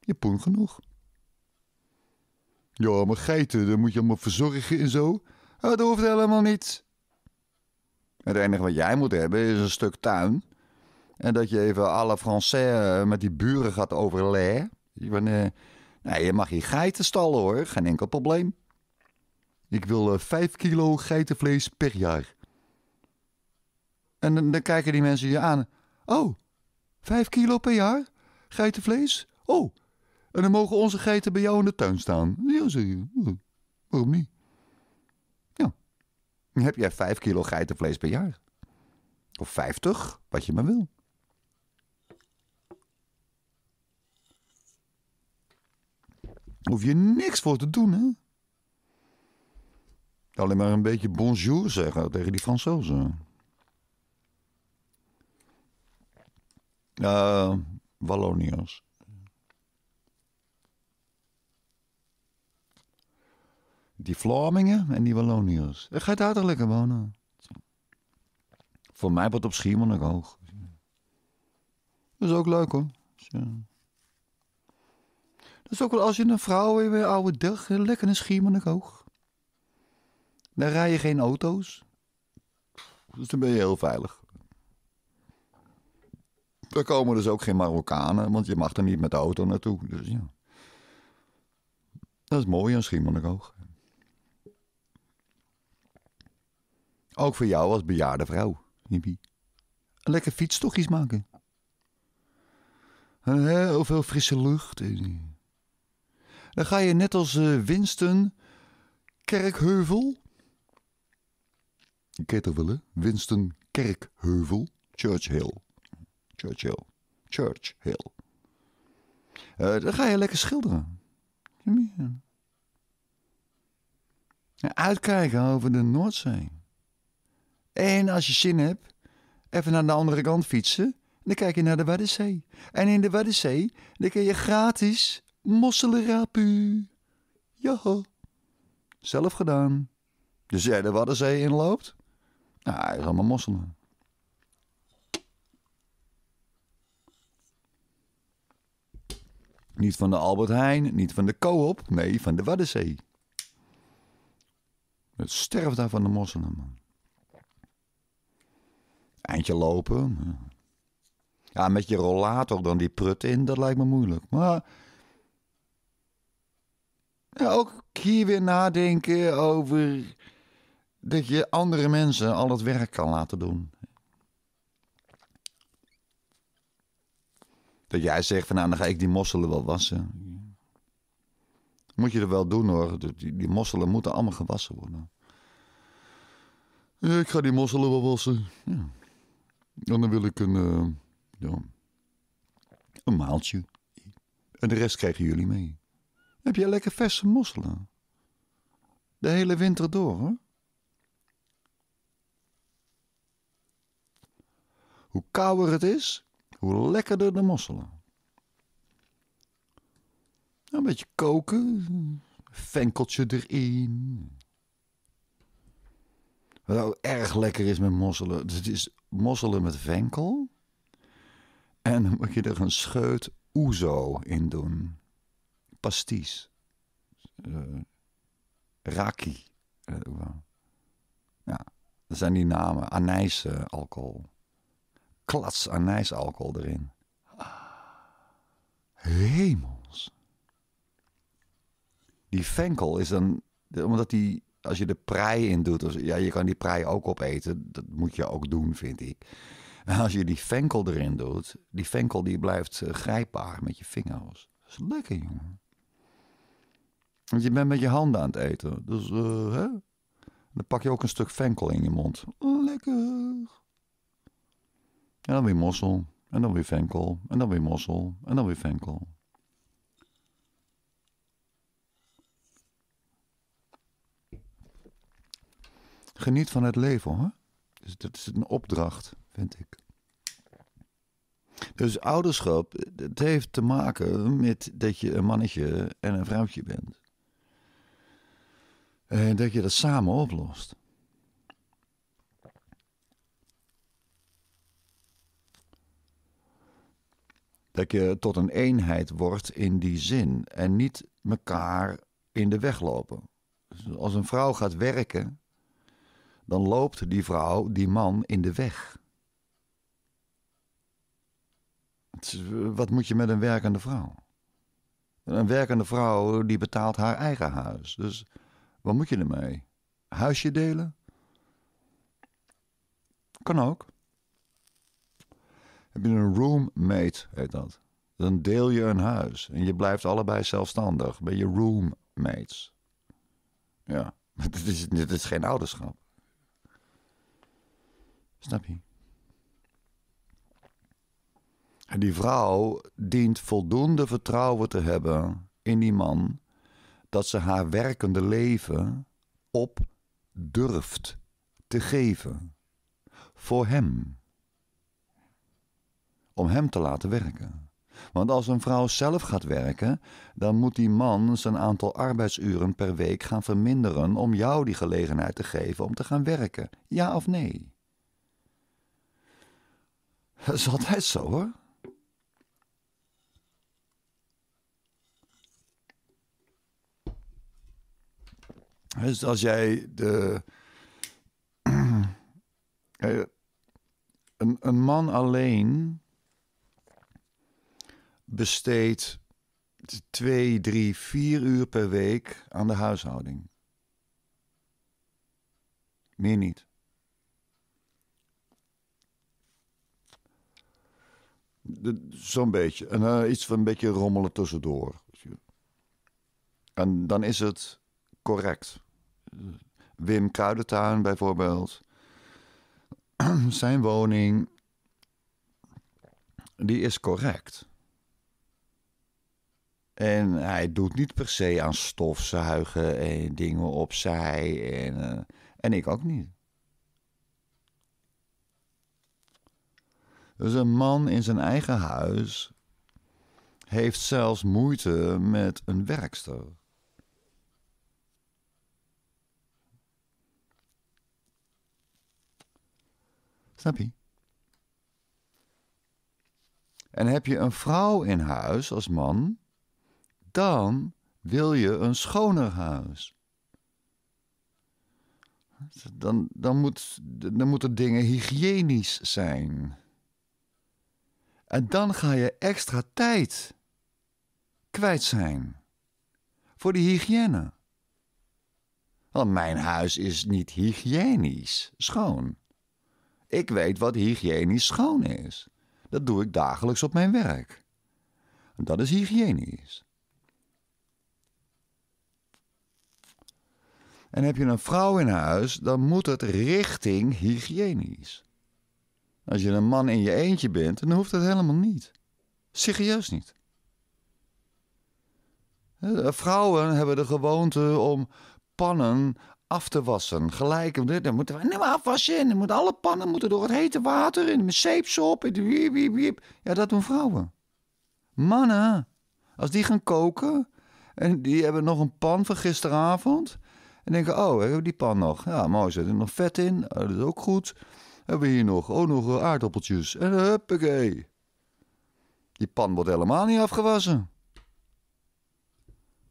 Je poen genoeg. Ja, maar geiten, daar moet je allemaal verzorgen en zo. Oh, dat hoeft helemaal niet. Het enige wat jij moet hebben is een stuk tuin. En dat je even alle Français eh, met die buren gaat overleggen. Nee, je mag hier geiten stallen hoor, geen enkel probleem. Ik wil 5 eh, kilo geitenvlees per jaar. En dan kijken die mensen je aan. Oh, 5 kilo per jaar? Geitenvlees? Oh, en dan mogen onze geiten bij jou in de tuin staan. Ja, zeg je. Waarom niet? Ja. Dan heb jij 5 kilo geitenvlees per jaar. Of 50, wat je maar wil. Hoef je niks voor te doen, hè? alleen maar een beetje bonjour zeggen tegen die Fransozen. Uh, Walloniërs. Die Vlamingen en die Walloniërs. Ik ga daar toch lekker wonen. Voor mij wordt op Schiermonnikoog. hoog. Dat is ook leuk hoor. Dus, Dat is ook wel als je een vrouw in je oude dag lekker een Schiermonnikoog. hoog. Dan rij je geen auto's. Dus dan ben je heel veilig. Er komen dus ook geen Marokkanen, want je mag er niet met de auto naartoe. Dus ja. Dat is mooi aan Schiermonnikoog. Ook voor jou als bejaarde vrouw, Nibi. Een lekker fietstochtjes maken. Heel veel frisse lucht. Dan ga je net als eh, Winston Kerkheuvel Caterwille, Winston Kerkheuvel, Churchill. Churchill. Churchill. Uh, eh, dan ga je lekker schilderen. uitkijken over de Noordzee. En als je zin hebt, even naar de andere kant fietsen. Dan kijk je naar de Waddenzee. En in de Waddenzee, dan kun je gratis mosselen rapu. Ja, zelf gedaan. Dus jij de Waddenzee inloopt, nou, hij is allemaal mosselen. Niet van de Albert Heijn, niet van de Coop, nee, van de Waddenzee. Het sterft daar van de mosselen, man. Eindje lopen. Ja, met je rollator dan die prut in, dat lijkt me moeilijk. Maar ja, ook hier weer nadenken over dat je andere mensen al het werk kan laten doen. Dat jij zegt van nou, dan ga ik die mosselen wel wassen. Moet je er wel doen hoor. Die, die mosselen moeten allemaal gewassen worden. ik ga die mosselen wel wassen. En dan wil ik een, eh, ja, een maaltje. En de rest krijgen jullie mee. heb jij lekker verse mosselen. De hele winter door hoor. Hoe kouder het is, hoe lekkerder de mosselen. Nou, een beetje koken, venkeltje erin. Wat ook erg lekker is met mosselen, dus het is mosselen met venkel. En dan moet je er een scheut oezo in doen. Pasties. Eh, raki. Eh, ja, dat zijn die namen. Anijse alcohol klats anijsalcohol erin. Hemels. Die venkel is dan, omdat die, als je de prei in doet, ja, je kan die prei ook opeten, dat moet je ook doen, vind ik. En als je die fenkel erin doet, die venkel die blijft eh, grijpbaar met je vingers. Dat is lekker, jongen. Want je bent met je handen aan het eten. Dus, eh, hè? Dan pak je ook een stuk venkel in je mond. Lekker. En dan weer mossel, en dan weer venkel, en dan weer mossel, en dan weer venkel. Geniet van het leven, hoor. Dus dat is een opdracht, vind ik. Dus ouderschap, het heeft te maken met dat je een mannetje en een vrouwtje bent. En dat je dat samen oplost. Dat je tot een eenheid wordt in die zin en niet elkaar in de weg lopen. Dus als een vrouw gaat werken, dan loopt die vrouw, die man, in de weg. Wat moet je met een werkende vrouw? Een werkende vrouw die betaalt haar eigen huis. Dus wat moet je ermee? Huisje delen? Kan ook heb je een roommate, heet dat. Dan deel je een huis en je blijft allebei zelfstandig. Ben je roommates. Ja, dit is, dit is geen ouderschap. Snap je? En die vrouw dient voldoende vertrouwen te hebben in die man dat ze haar werkende leven op durft te geven voor hem om hem te laten werken. Want als een vrouw zelf gaat werken, dan moet die man zijn aantal arbeidsuren per week gaan verminderen om jou die gelegenheid te geven om te gaan werken. Ja of nee? Dat is altijd zo hoor. Dus als jij de. een man alleen besteed twee, drie, vier uur per week aan de huishouding. Meer niet. Zo'n beetje. En uh, iets van een beetje rommelen tussendoor. En dan is het correct. Wim Kruidentuin bijvoorbeeld. Zijn woning, die is correct. En hij doet niet per se aan stofzuigen en dingen opzij. En, eh, en ik ook niet. Dus een man in zijn eigen huis heeft zelfs moeite met een werkster. Snap je? En heb je een vrouw in huis als man, dan wil je een schoner huis. Dan, dan, moet, dan moeten dingen hygiënisch zijn. En dan ga je extra tijd kwijt zijn voor die hygiëne. Want mijn huis is niet hygiënisch schoon. Ik weet wat hygiënisch schoon is. Dat doe ik dagelijks op mijn werk. dat is hygiënisch. En heb je een vrouw in huis, dan moet het richting hygiënisch. Als je een man in je eentje bent, dan hoeft dat helemaal niet. Serieus niet. Eh, vrouwen hebben de gewoonte om pannen af te wassen. Gelijk, dan moeten we helemaal afwassen. Dan moeten alle pannen moeten door het hete water en met zeepsop. En Ja, dat doen vrouwen. Mannen, als die gaan koken en die hebben nog een pan van gisteravond en denken, oh, hebben we die pan nog? Ja, mooi, zit er nog vet in. Oh, dat is ook goed. Hebben we hier nog? Oh, nog eh, aardappeltjes. En huppakee. Die pan wordt helemaal niet afgewassen.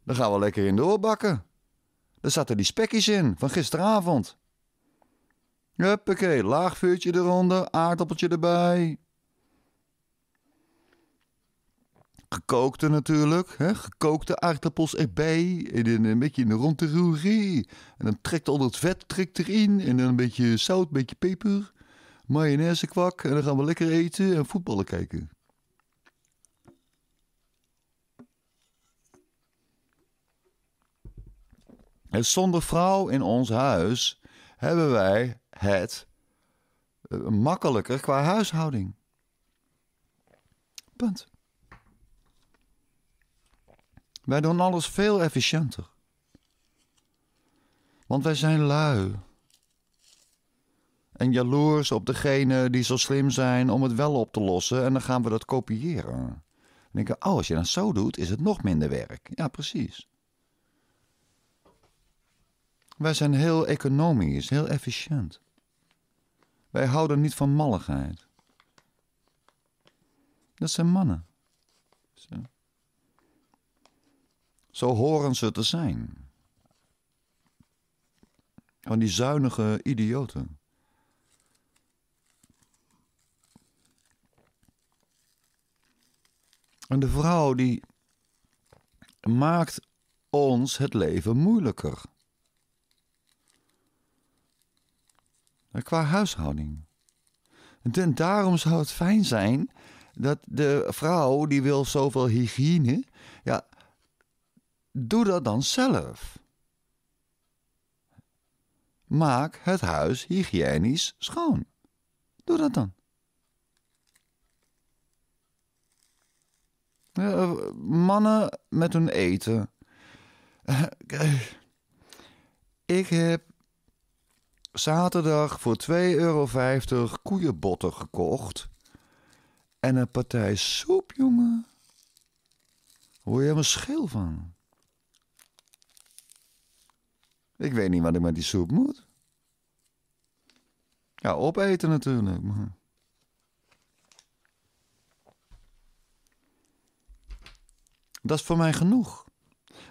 Dan gaan we lekker in doorbakken. Daar zaten die spekjes in van gisteravond. Huppakee, laag vuurtje eronder, aardappeltje erbij. Gekookte natuurlijk, hè? gekookte aardappels erbij. En een beetje in de ronde roerie. En dan trekt al dat vet trekt erin. En dan een beetje zout, een beetje peper. Mayonaise kwak. En dan gaan we lekker eten en voetballen kijken. En zonder vrouw in ons huis hebben wij het eh, makkelijker qua huishouding. Punt. Wij doen alles veel efficiënter. Want wij zijn lui. En jaloers op degenen die zo slim zijn om het wel op te lossen. En dan gaan we dat kopiëren. Dan denken, oh, als je dat zo doet, is het nog minder werk. Ja, precies. Wij zijn heel economisch, heel efficiënt. Wij houden niet van malligheid. Dat zijn mannen. Zo horen ze te zijn. Van die zuinige idioten. En de vrouw die maakt ons het leven moeilijker. Eh, qua huishouding. En daarom zou het fijn zijn dat de vrouw die wil zoveel hygiëne. Ja, doe dat dan zelf. Maak het huis hygiënisch schoon. Doe dat dan. Eh, eh, mannen met hun eten. Uh, ik heb zaterdag voor 2,50 euro koeienbotten gekocht. En een partij soep, jongen. Hoor je helemaal scheel van. Ik weet niet wat ik met die soep moet. Ja, opeten natuurlijk, maar... Dat is voor mij genoeg.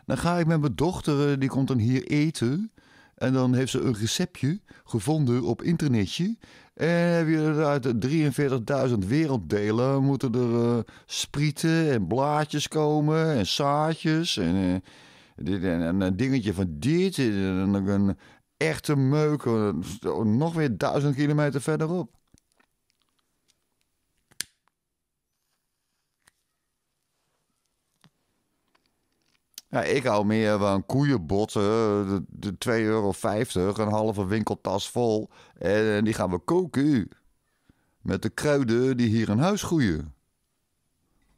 Dan ga ik met mijn dochter, eh, die komt dan hier eten. En dan heeft ze een receptje gevonden op internetje. En heb je uit 43.000 werelddelen moeten er eh, sprieten en blaadjes komen en zaadjes en... Eh, dit, een, een dingetje van dit, een, een echte meuk, nog weer duizend kilometer verderop. Ja, ik hou meer van koeienbotten, de, de 2,50 euro, een halve winkeltas vol. En, en, die gaan we koken. Met de kruiden die hier in huis groeien.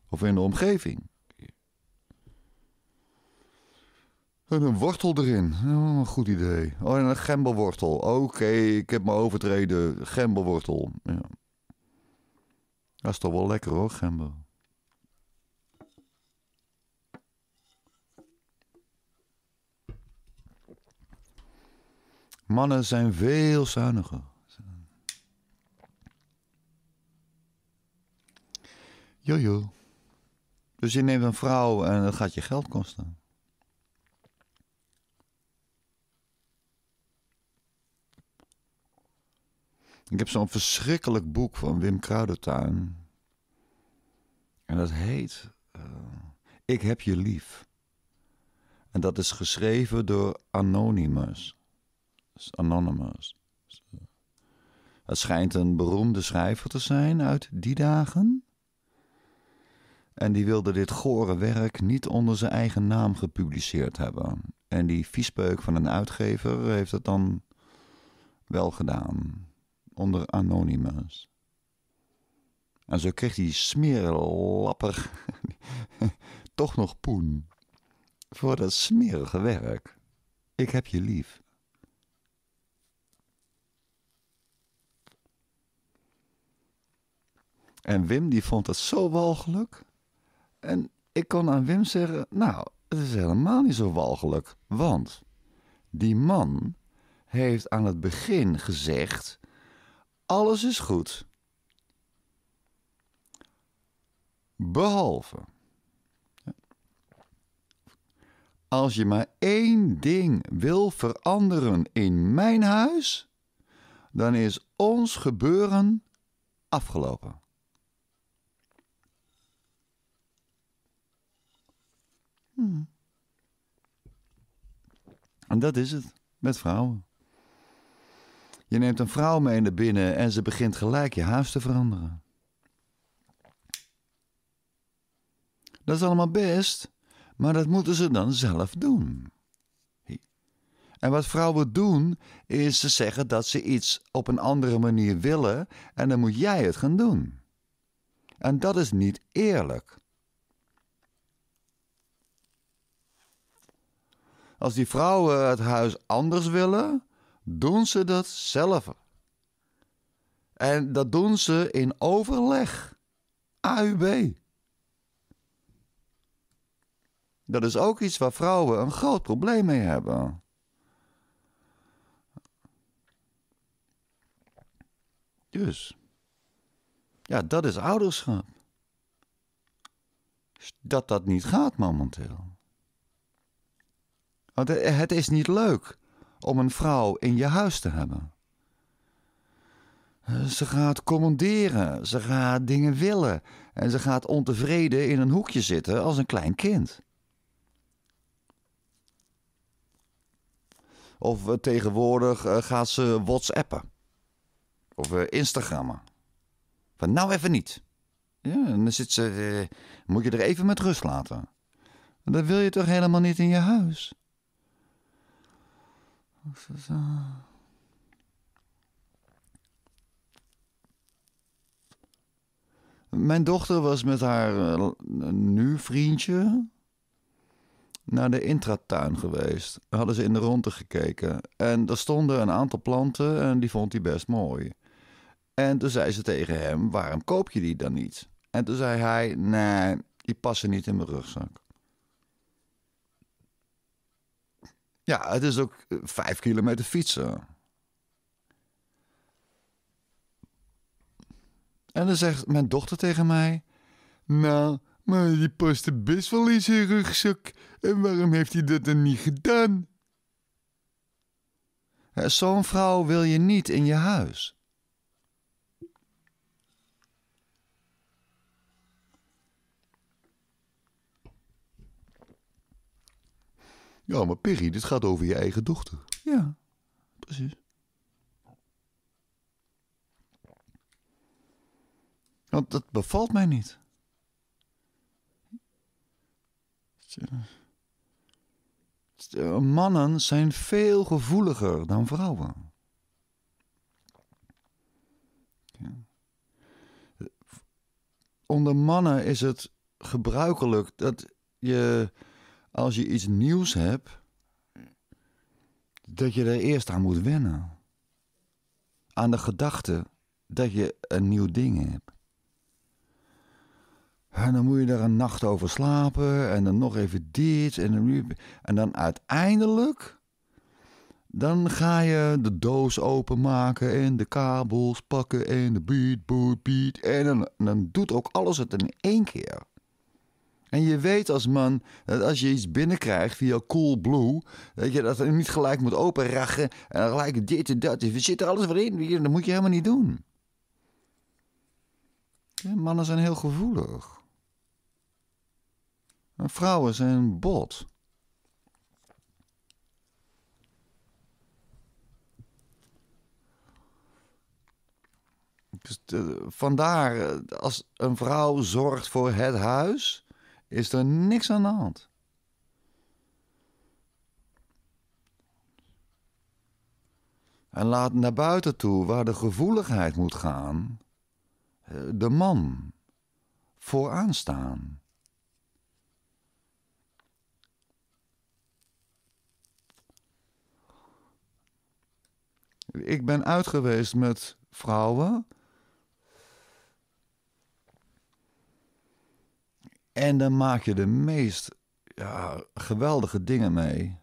Of in de omgeving. Een wortel erin. een goed idee. Oh, en een gemberwortel. Oké, ik heb me overtreden. Gemberwortel. Ja. Dat is toch wel lekker hoor, gember. Mannen zijn veel zuiniger. Jojo. Dus je neemt een vrouw en dat gaat je geld kosten. Ik heb zo'n verschrikkelijk boek van Wim Kruidentuin. En dat heet eh, Ik heb je lief. En dat is geschreven door Anonymous. Anonymous. Eh. Het schijnt een beroemde schrijver te zijn uit die dagen. En die wilde dit gore werk niet onder zijn eigen naam gepubliceerd hebben. En die viespeuk van een uitgever heeft het dan wel gedaan onder Anonymous. En zo kreeg die smeerlapper toch nog poen voor dat smerige werk. Ik heb je lief. En Wim die vond dat zo walgelijk. En ik kon aan Wim zeggen, nou, het is helemaal niet zo walgelijk, want die man heeft aan het begin gezegd alles is goed. Behalve. Als je maar één ding wil veranderen in mijn huis, dan is ons gebeuren afgelopen. Hmm. En dat is het met vrouwen. Je neemt een vrouw mee naar binnen en ze begint gelijk je huis te veranderen. Dat is allemaal best, maar dat moeten ze dan zelf doen. En wat vrouwen doen, is ze zeggen dat ze iets op een andere manier willen en dan moet jij het gaan doen. En dat is niet eerlijk. Als die vrouwen het huis anders willen, doen ze dat zelf. En dat doen ze in overleg. AUB. Dat is ook iets waar vrouwen een groot probleem mee hebben. Dus. Ja, dat is ouderschap. Dat dat niet gaat momenteel. Want het is niet leuk om een vrouw in je huis te hebben. Ze gaat commanderen, ze gaat dingen willen en ze gaat ontevreden in een hoekje zitten als een klein kind. Of eh, tegenwoordig eh, gaat ze WhatsAppen of eh, Instagrammen. Van nou even niet. Ja, dan zit ze, moet je er even met rust laten. Dat wil je toch helemaal niet in je huis? Eh. Mijn dochter was met haar eh, nu vriendje naar de intratuin geweest. Hadden ze in de ronde gekeken. En daar stonden een aantal planten en die vond hij best mooi. En toen zei ze tegen hem: Waarom koop je die dan niet? En toen zei hij: Nee, die passen niet in mijn rugzak. Ja, het is ook eh, vijf kilometer fietsen. En dan zegt mijn dochter tegen mij: Nou, maar die past er best wel in zijn rugzak. En waarom heeft hij dat dan niet gedaan? Zo'n vrouw wil je niet in je huis. Ja, maar Perry, dit gaat over je eigen dochter. Ja, precies. Want dat bevalt mij niet. Mannen zijn veel gevoeliger dan vrouwen. Onder mannen is het gebruikelijk dat je als je iets nieuws hebt, dat je er eerst aan moet wennen. Aan de gedachte dat je een nieuw ding hebt. En dan moet je daar een nacht over slapen en dan nog even dit en dan, en dan uiteindelijk, dan ga je de doos openmaken en de kabels pakken en de beat, boot, beat. En dan, dan doet ook alles het in één keer. En je weet als man dat als je iets binnenkrijgt via Cool Blue, dat je dat niet gelijk moet openrachen en gelijk dit en dat. Er zit er alles wat in, dat moet je helemaal niet doen. Ja, mannen zijn heel gevoelig. En vrouwen zijn bot. Dus eh, vandaar, eh, als een vrouw zorgt voor het huis, is er niks aan de hand. En laat naar buiten toe, waar de gevoeligheid moet gaan, eh, de man vooraan staan. Ik ben uitgeweest met vrouwen En dan maak je de meest ja, geweldige dingen mee.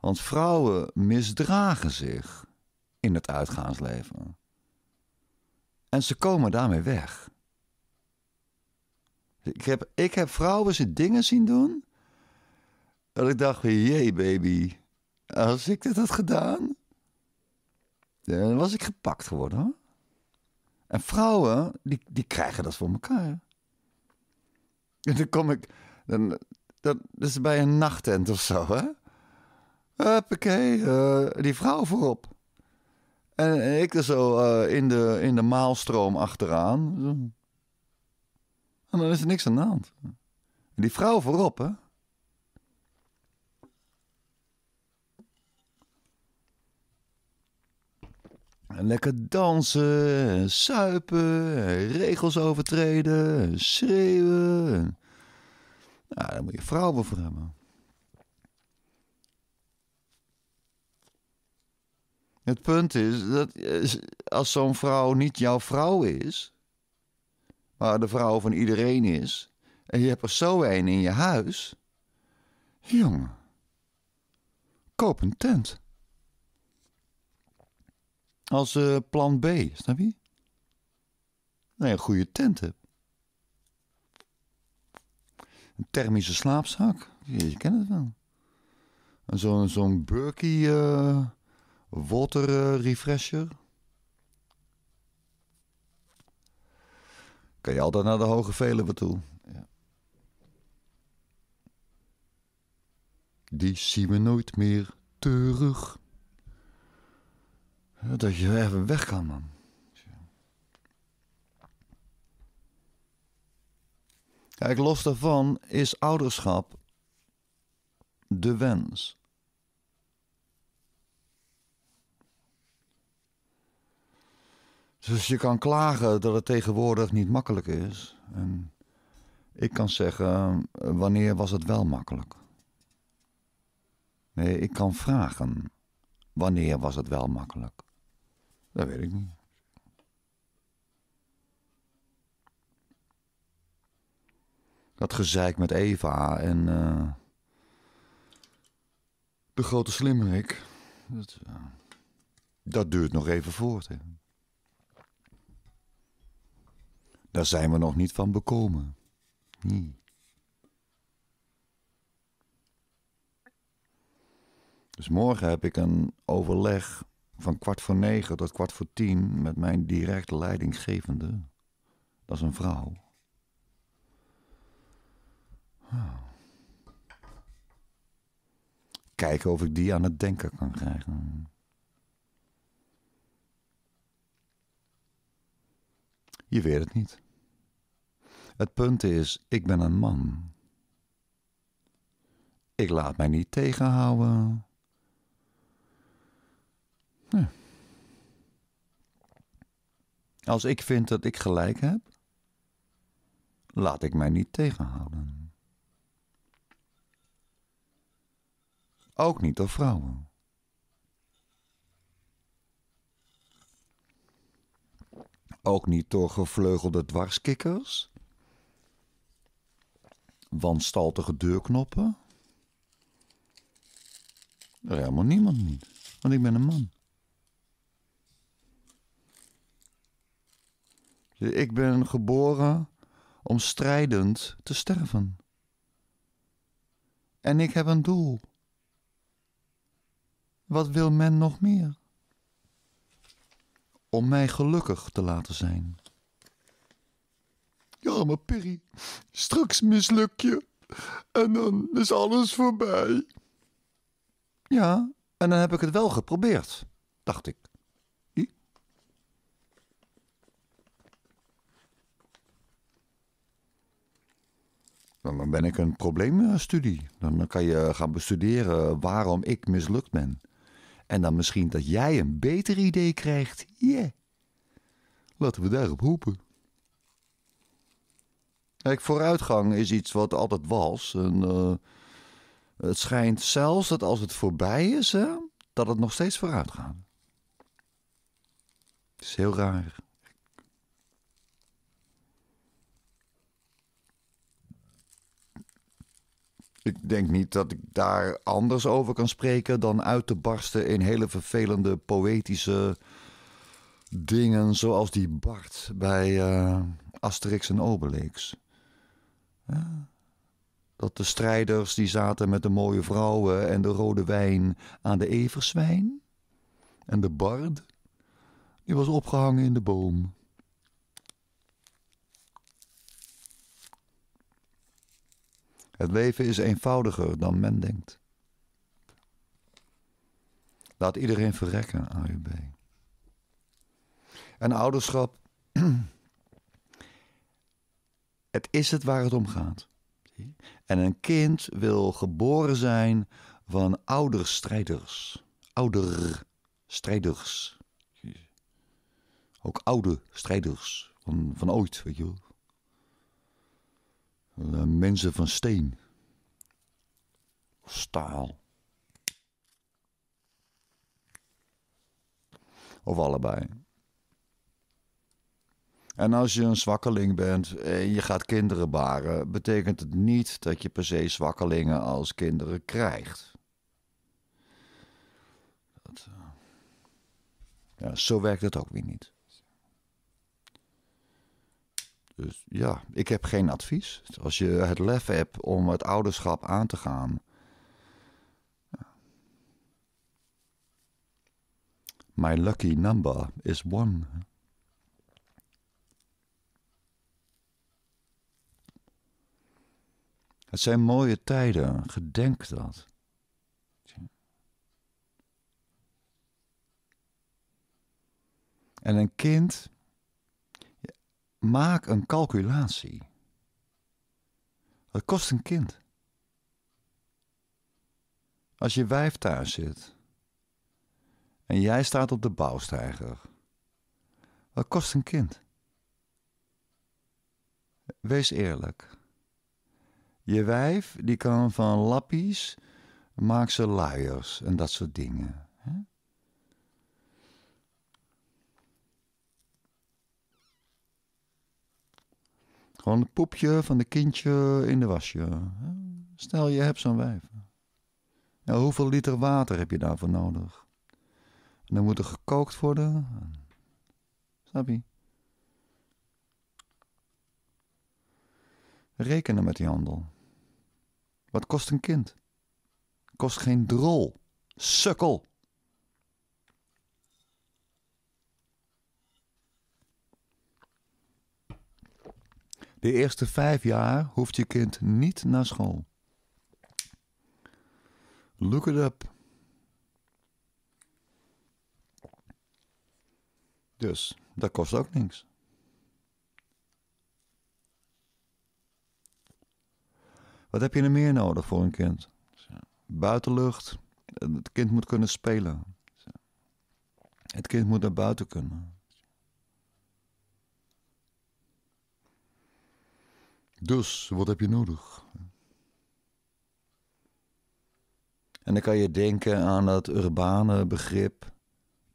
Want vrouwen misdragen zich in het uitgaansleven. En ze komen daarmee weg. Ik heb, ik heb vrouwen ze dingen zien doen. Dat ik dacht: jee, baby. Als ik dit had gedaan. dan was ik gepakt geworden En vrouwen, die, die krijgen dat voor elkaar. En dan kom ik. Dan, dat is bij een nachttent of zo, hè? Oké, eh, die vrouw voorop. En, ik er zo eh, in, de, in de maalstroom achteraan. En dan is er niks aan de hand. die vrouw voorop, hè? Lekker dansen, suipen, regels overtreden, schreeuwen. Nou, ah, dan moet je vrouwen voor Het punt is dat eh, als zo'n vrouw niet jouw vrouw is, maar de vrouw van iedereen is, en je hebt er zo een in je huis, jongen, koop een tent. Als eh, plan B, snap je? Nee, nou een goede tent hebt. Een thermische slaapzak. Je, je kent het wel. Zo'n zo'n Berkey eh, water eh, refresher. Kan je altijd naar de Hoge Veluwe toe. Ja. Die zien we nooit meer terug. Dat je even weg kan, man. Kijk, los daarvan is ouderschap de wens. Dus je kan klagen dat het tegenwoordig niet makkelijk is. En ik kan zeggen, eh, wanneer was het wel makkelijk? Nee, ik kan vragen, wanneer was het wel makkelijk? Dat weet ik niet. Dat gezeik met Eva en eh, de grote slimmerik. Dat, eh, dat duurt nog even voort. Hè. Daar zijn we nog niet van bekomen. Nee. Dus morgen heb ik een overleg van kwart voor negen tot kwart voor tien met mijn directe leidinggevende. Dat is een vrouw. Ah. Kijken of ik die aan het denken kan krijgen. Je weet het niet. Het punt is, ik ben een man. Ik laat mij niet tegenhouden. Als ik vind dat ik gelijk heb, laat ik mij niet tegenhouden. Ook niet door vrouwen. Ook niet door gevleugelde dwarskikkers, wanstaltige deurknoppen. Helemaal niemand niet, want ik ben een man. Ik ben geboren om strijdend te sterven. En ik heb een doel. Wat wil men nog meer? Om mij gelukkig te laten zijn. Ja, maar Perry, straks misluk je. En dan is alles voorbij. Ja, en dan heb ik het wel geprobeerd, dacht ik. Dan ben ik een probleemstudie. Dan kan je gaan bestuderen waarom ik mislukt ben. En dan misschien dat jij een beter idee krijgt. Yeah. Laten we daarop hopen. Kijk, vooruitgang is iets wat altijd was. En, eh, het schijnt zelfs dat als het voorbij is, hè, dat het nog steeds vooruit gaat. Het is heel raar. Ik denk niet dat ik daar anders over kan spreken dan uit te barsten in hele vervelende poëtische dingen. Zoals die Bart bij eh, Asterix en Obelix. Ja. Dat de strijders die zaten met de mooie vrouwen en de rode wijn aan de Everswijn, En de bard, die was opgehangen in de boom. Het leven is eenvoudiger dan men denkt. Laat iedereen verrekken, AUB. En ouderschap. het is het waar het om gaat. En een kind wil geboren zijn van ouder Ouderstrijders. Ook oude strijders van, van ooit, weet je wel. Eh, mensen van steen. Of staal. Of allebei. En als je een zwakkeling bent en je gaat kinderen baren, betekent het niet dat je per se zwakkelingen als kinderen krijgt. Dat, eh, ja, zo werkt het ook weer niet. Dus ja, ik heb geen advies. Als je het lef hebt om het ouderschap aan te gaan. My lucky number is one. Het zijn mooie tijden, gedenk dat. En een kind maak een calculatie. Het kost een kind. Als je wijf thuis zit en jij staat op de bouwsteiger, wat kost een kind? Wees eerlijk. Je wijf die kan van lappies, maak ze luiers en dat soort dingen. Hè? Gewoon het poepje van de kindje in de wasje. Stel je hebt zo'n wijf. Nou, hoeveel liter water heb je daarvoor nodig? En dan moet er gekookt worden. Snap je? Rekenen met die handel. Wat kost een kind? Kost geen drol. Sukkel. De eerste vijf jaar hoeft je kind niet naar school. Look it up. Dus dat kost ook niks. Wat heb je er meer nodig voor een kind? Buitenlucht. Het kind moet kunnen spelen. Het kind moet naar buiten kunnen. Dus wat heb je nodig? En dan kan je denken aan het urbane begrip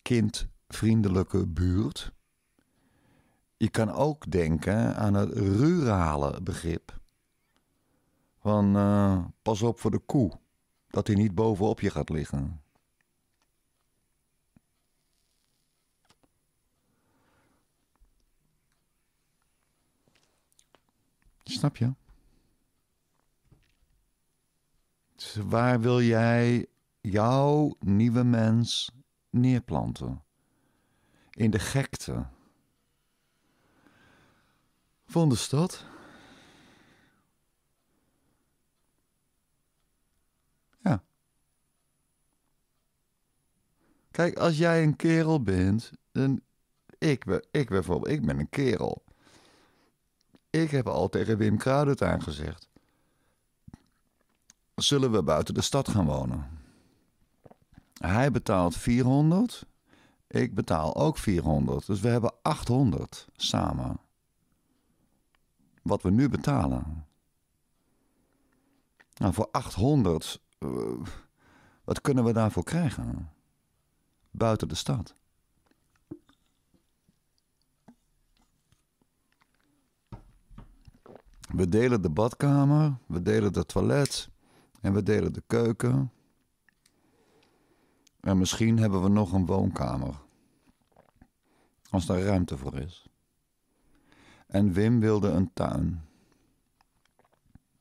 kindvriendelijke buurt. Je kan ook denken aan het rurale begrip van eh, pas op voor de koe, dat hij niet bovenop je gaat liggen. Snap je? Dus waar wil jij jouw nieuwe mens neerplanten? In de gekte. Van de stad. Ja. Kijk, als jij een kerel bent, dan ik, ik bijvoorbeeld, ik ben een kerel. Ik heb al tegen Wim Kruidert aangezegd. Zullen we buiten de stad gaan wonen? Hij betaalt 400. Ik betaal ook 400. Dus we hebben 800 samen. Wat we nu betalen. Nou, voor 800. Eh, wat kunnen we daarvoor krijgen? Buiten de stad. We delen de badkamer, we delen de toilet en we delen de keuken. En misschien hebben we nog een woonkamer. Als daar ruimte voor is. En Wim wilde een tuin.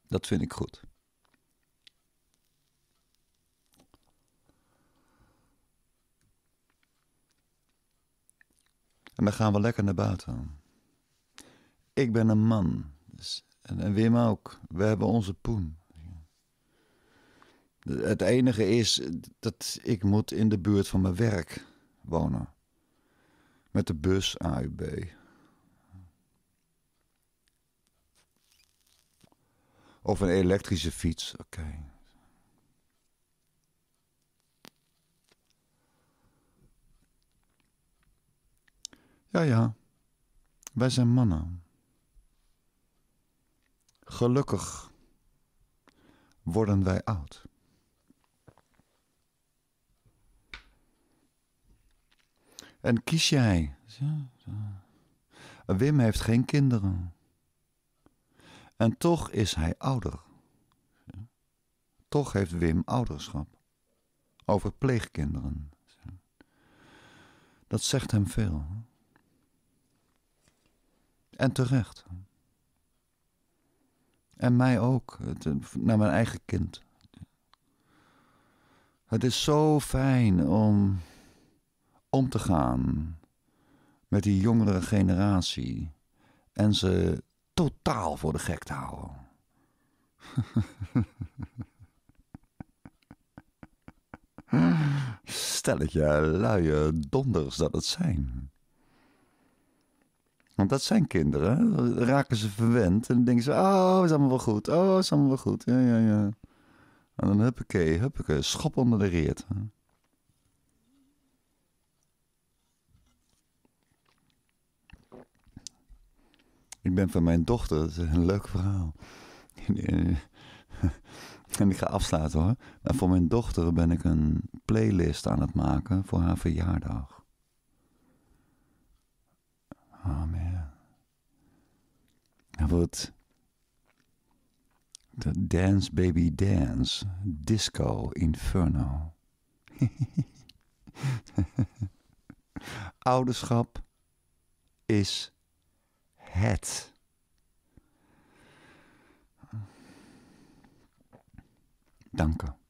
Dat vind ik goed. En dan gaan we lekker naar buiten. Ik ben een man, dus en, en Wim ook. We hebben onze poen. Het enige is dat ik moet in de buurt van mijn werk wonen. Met de bus AUB. Of een elektrische fiets, oké. Ja, ja. Wij zijn mannen. Gelukkig worden wij oud. En kies jij. Wim heeft geen kinderen. En toch is hij ouder. Toch heeft Wim ouderschap over pleegkinderen. Dat zegt hem veel. En terecht. En mij ook. Eh, naar mijn eigen kind. Het is zo fijn om om te gaan met die jongere generatie en ze totaal voor de gek te houden. Stelletje luie donders dat het zijn. Want dat zijn kinderen. Dan raken ze verwend en dan denken ze: oh, is allemaal wel goed. Oh, is allemaal wel goed. Ja, ja, ja. En dan heb ik een schop onder de reet. Ik ben van mijn dochter, dat is een leuk verhaal. En ik ga afsluiten hoor. Maar voor mijn dochter ben ik een playlist aan het maken voor haar verjaardag. Oh man. er wordt the Dance Baby Dance Disco Inferno? Ouderschap is het. Dank je.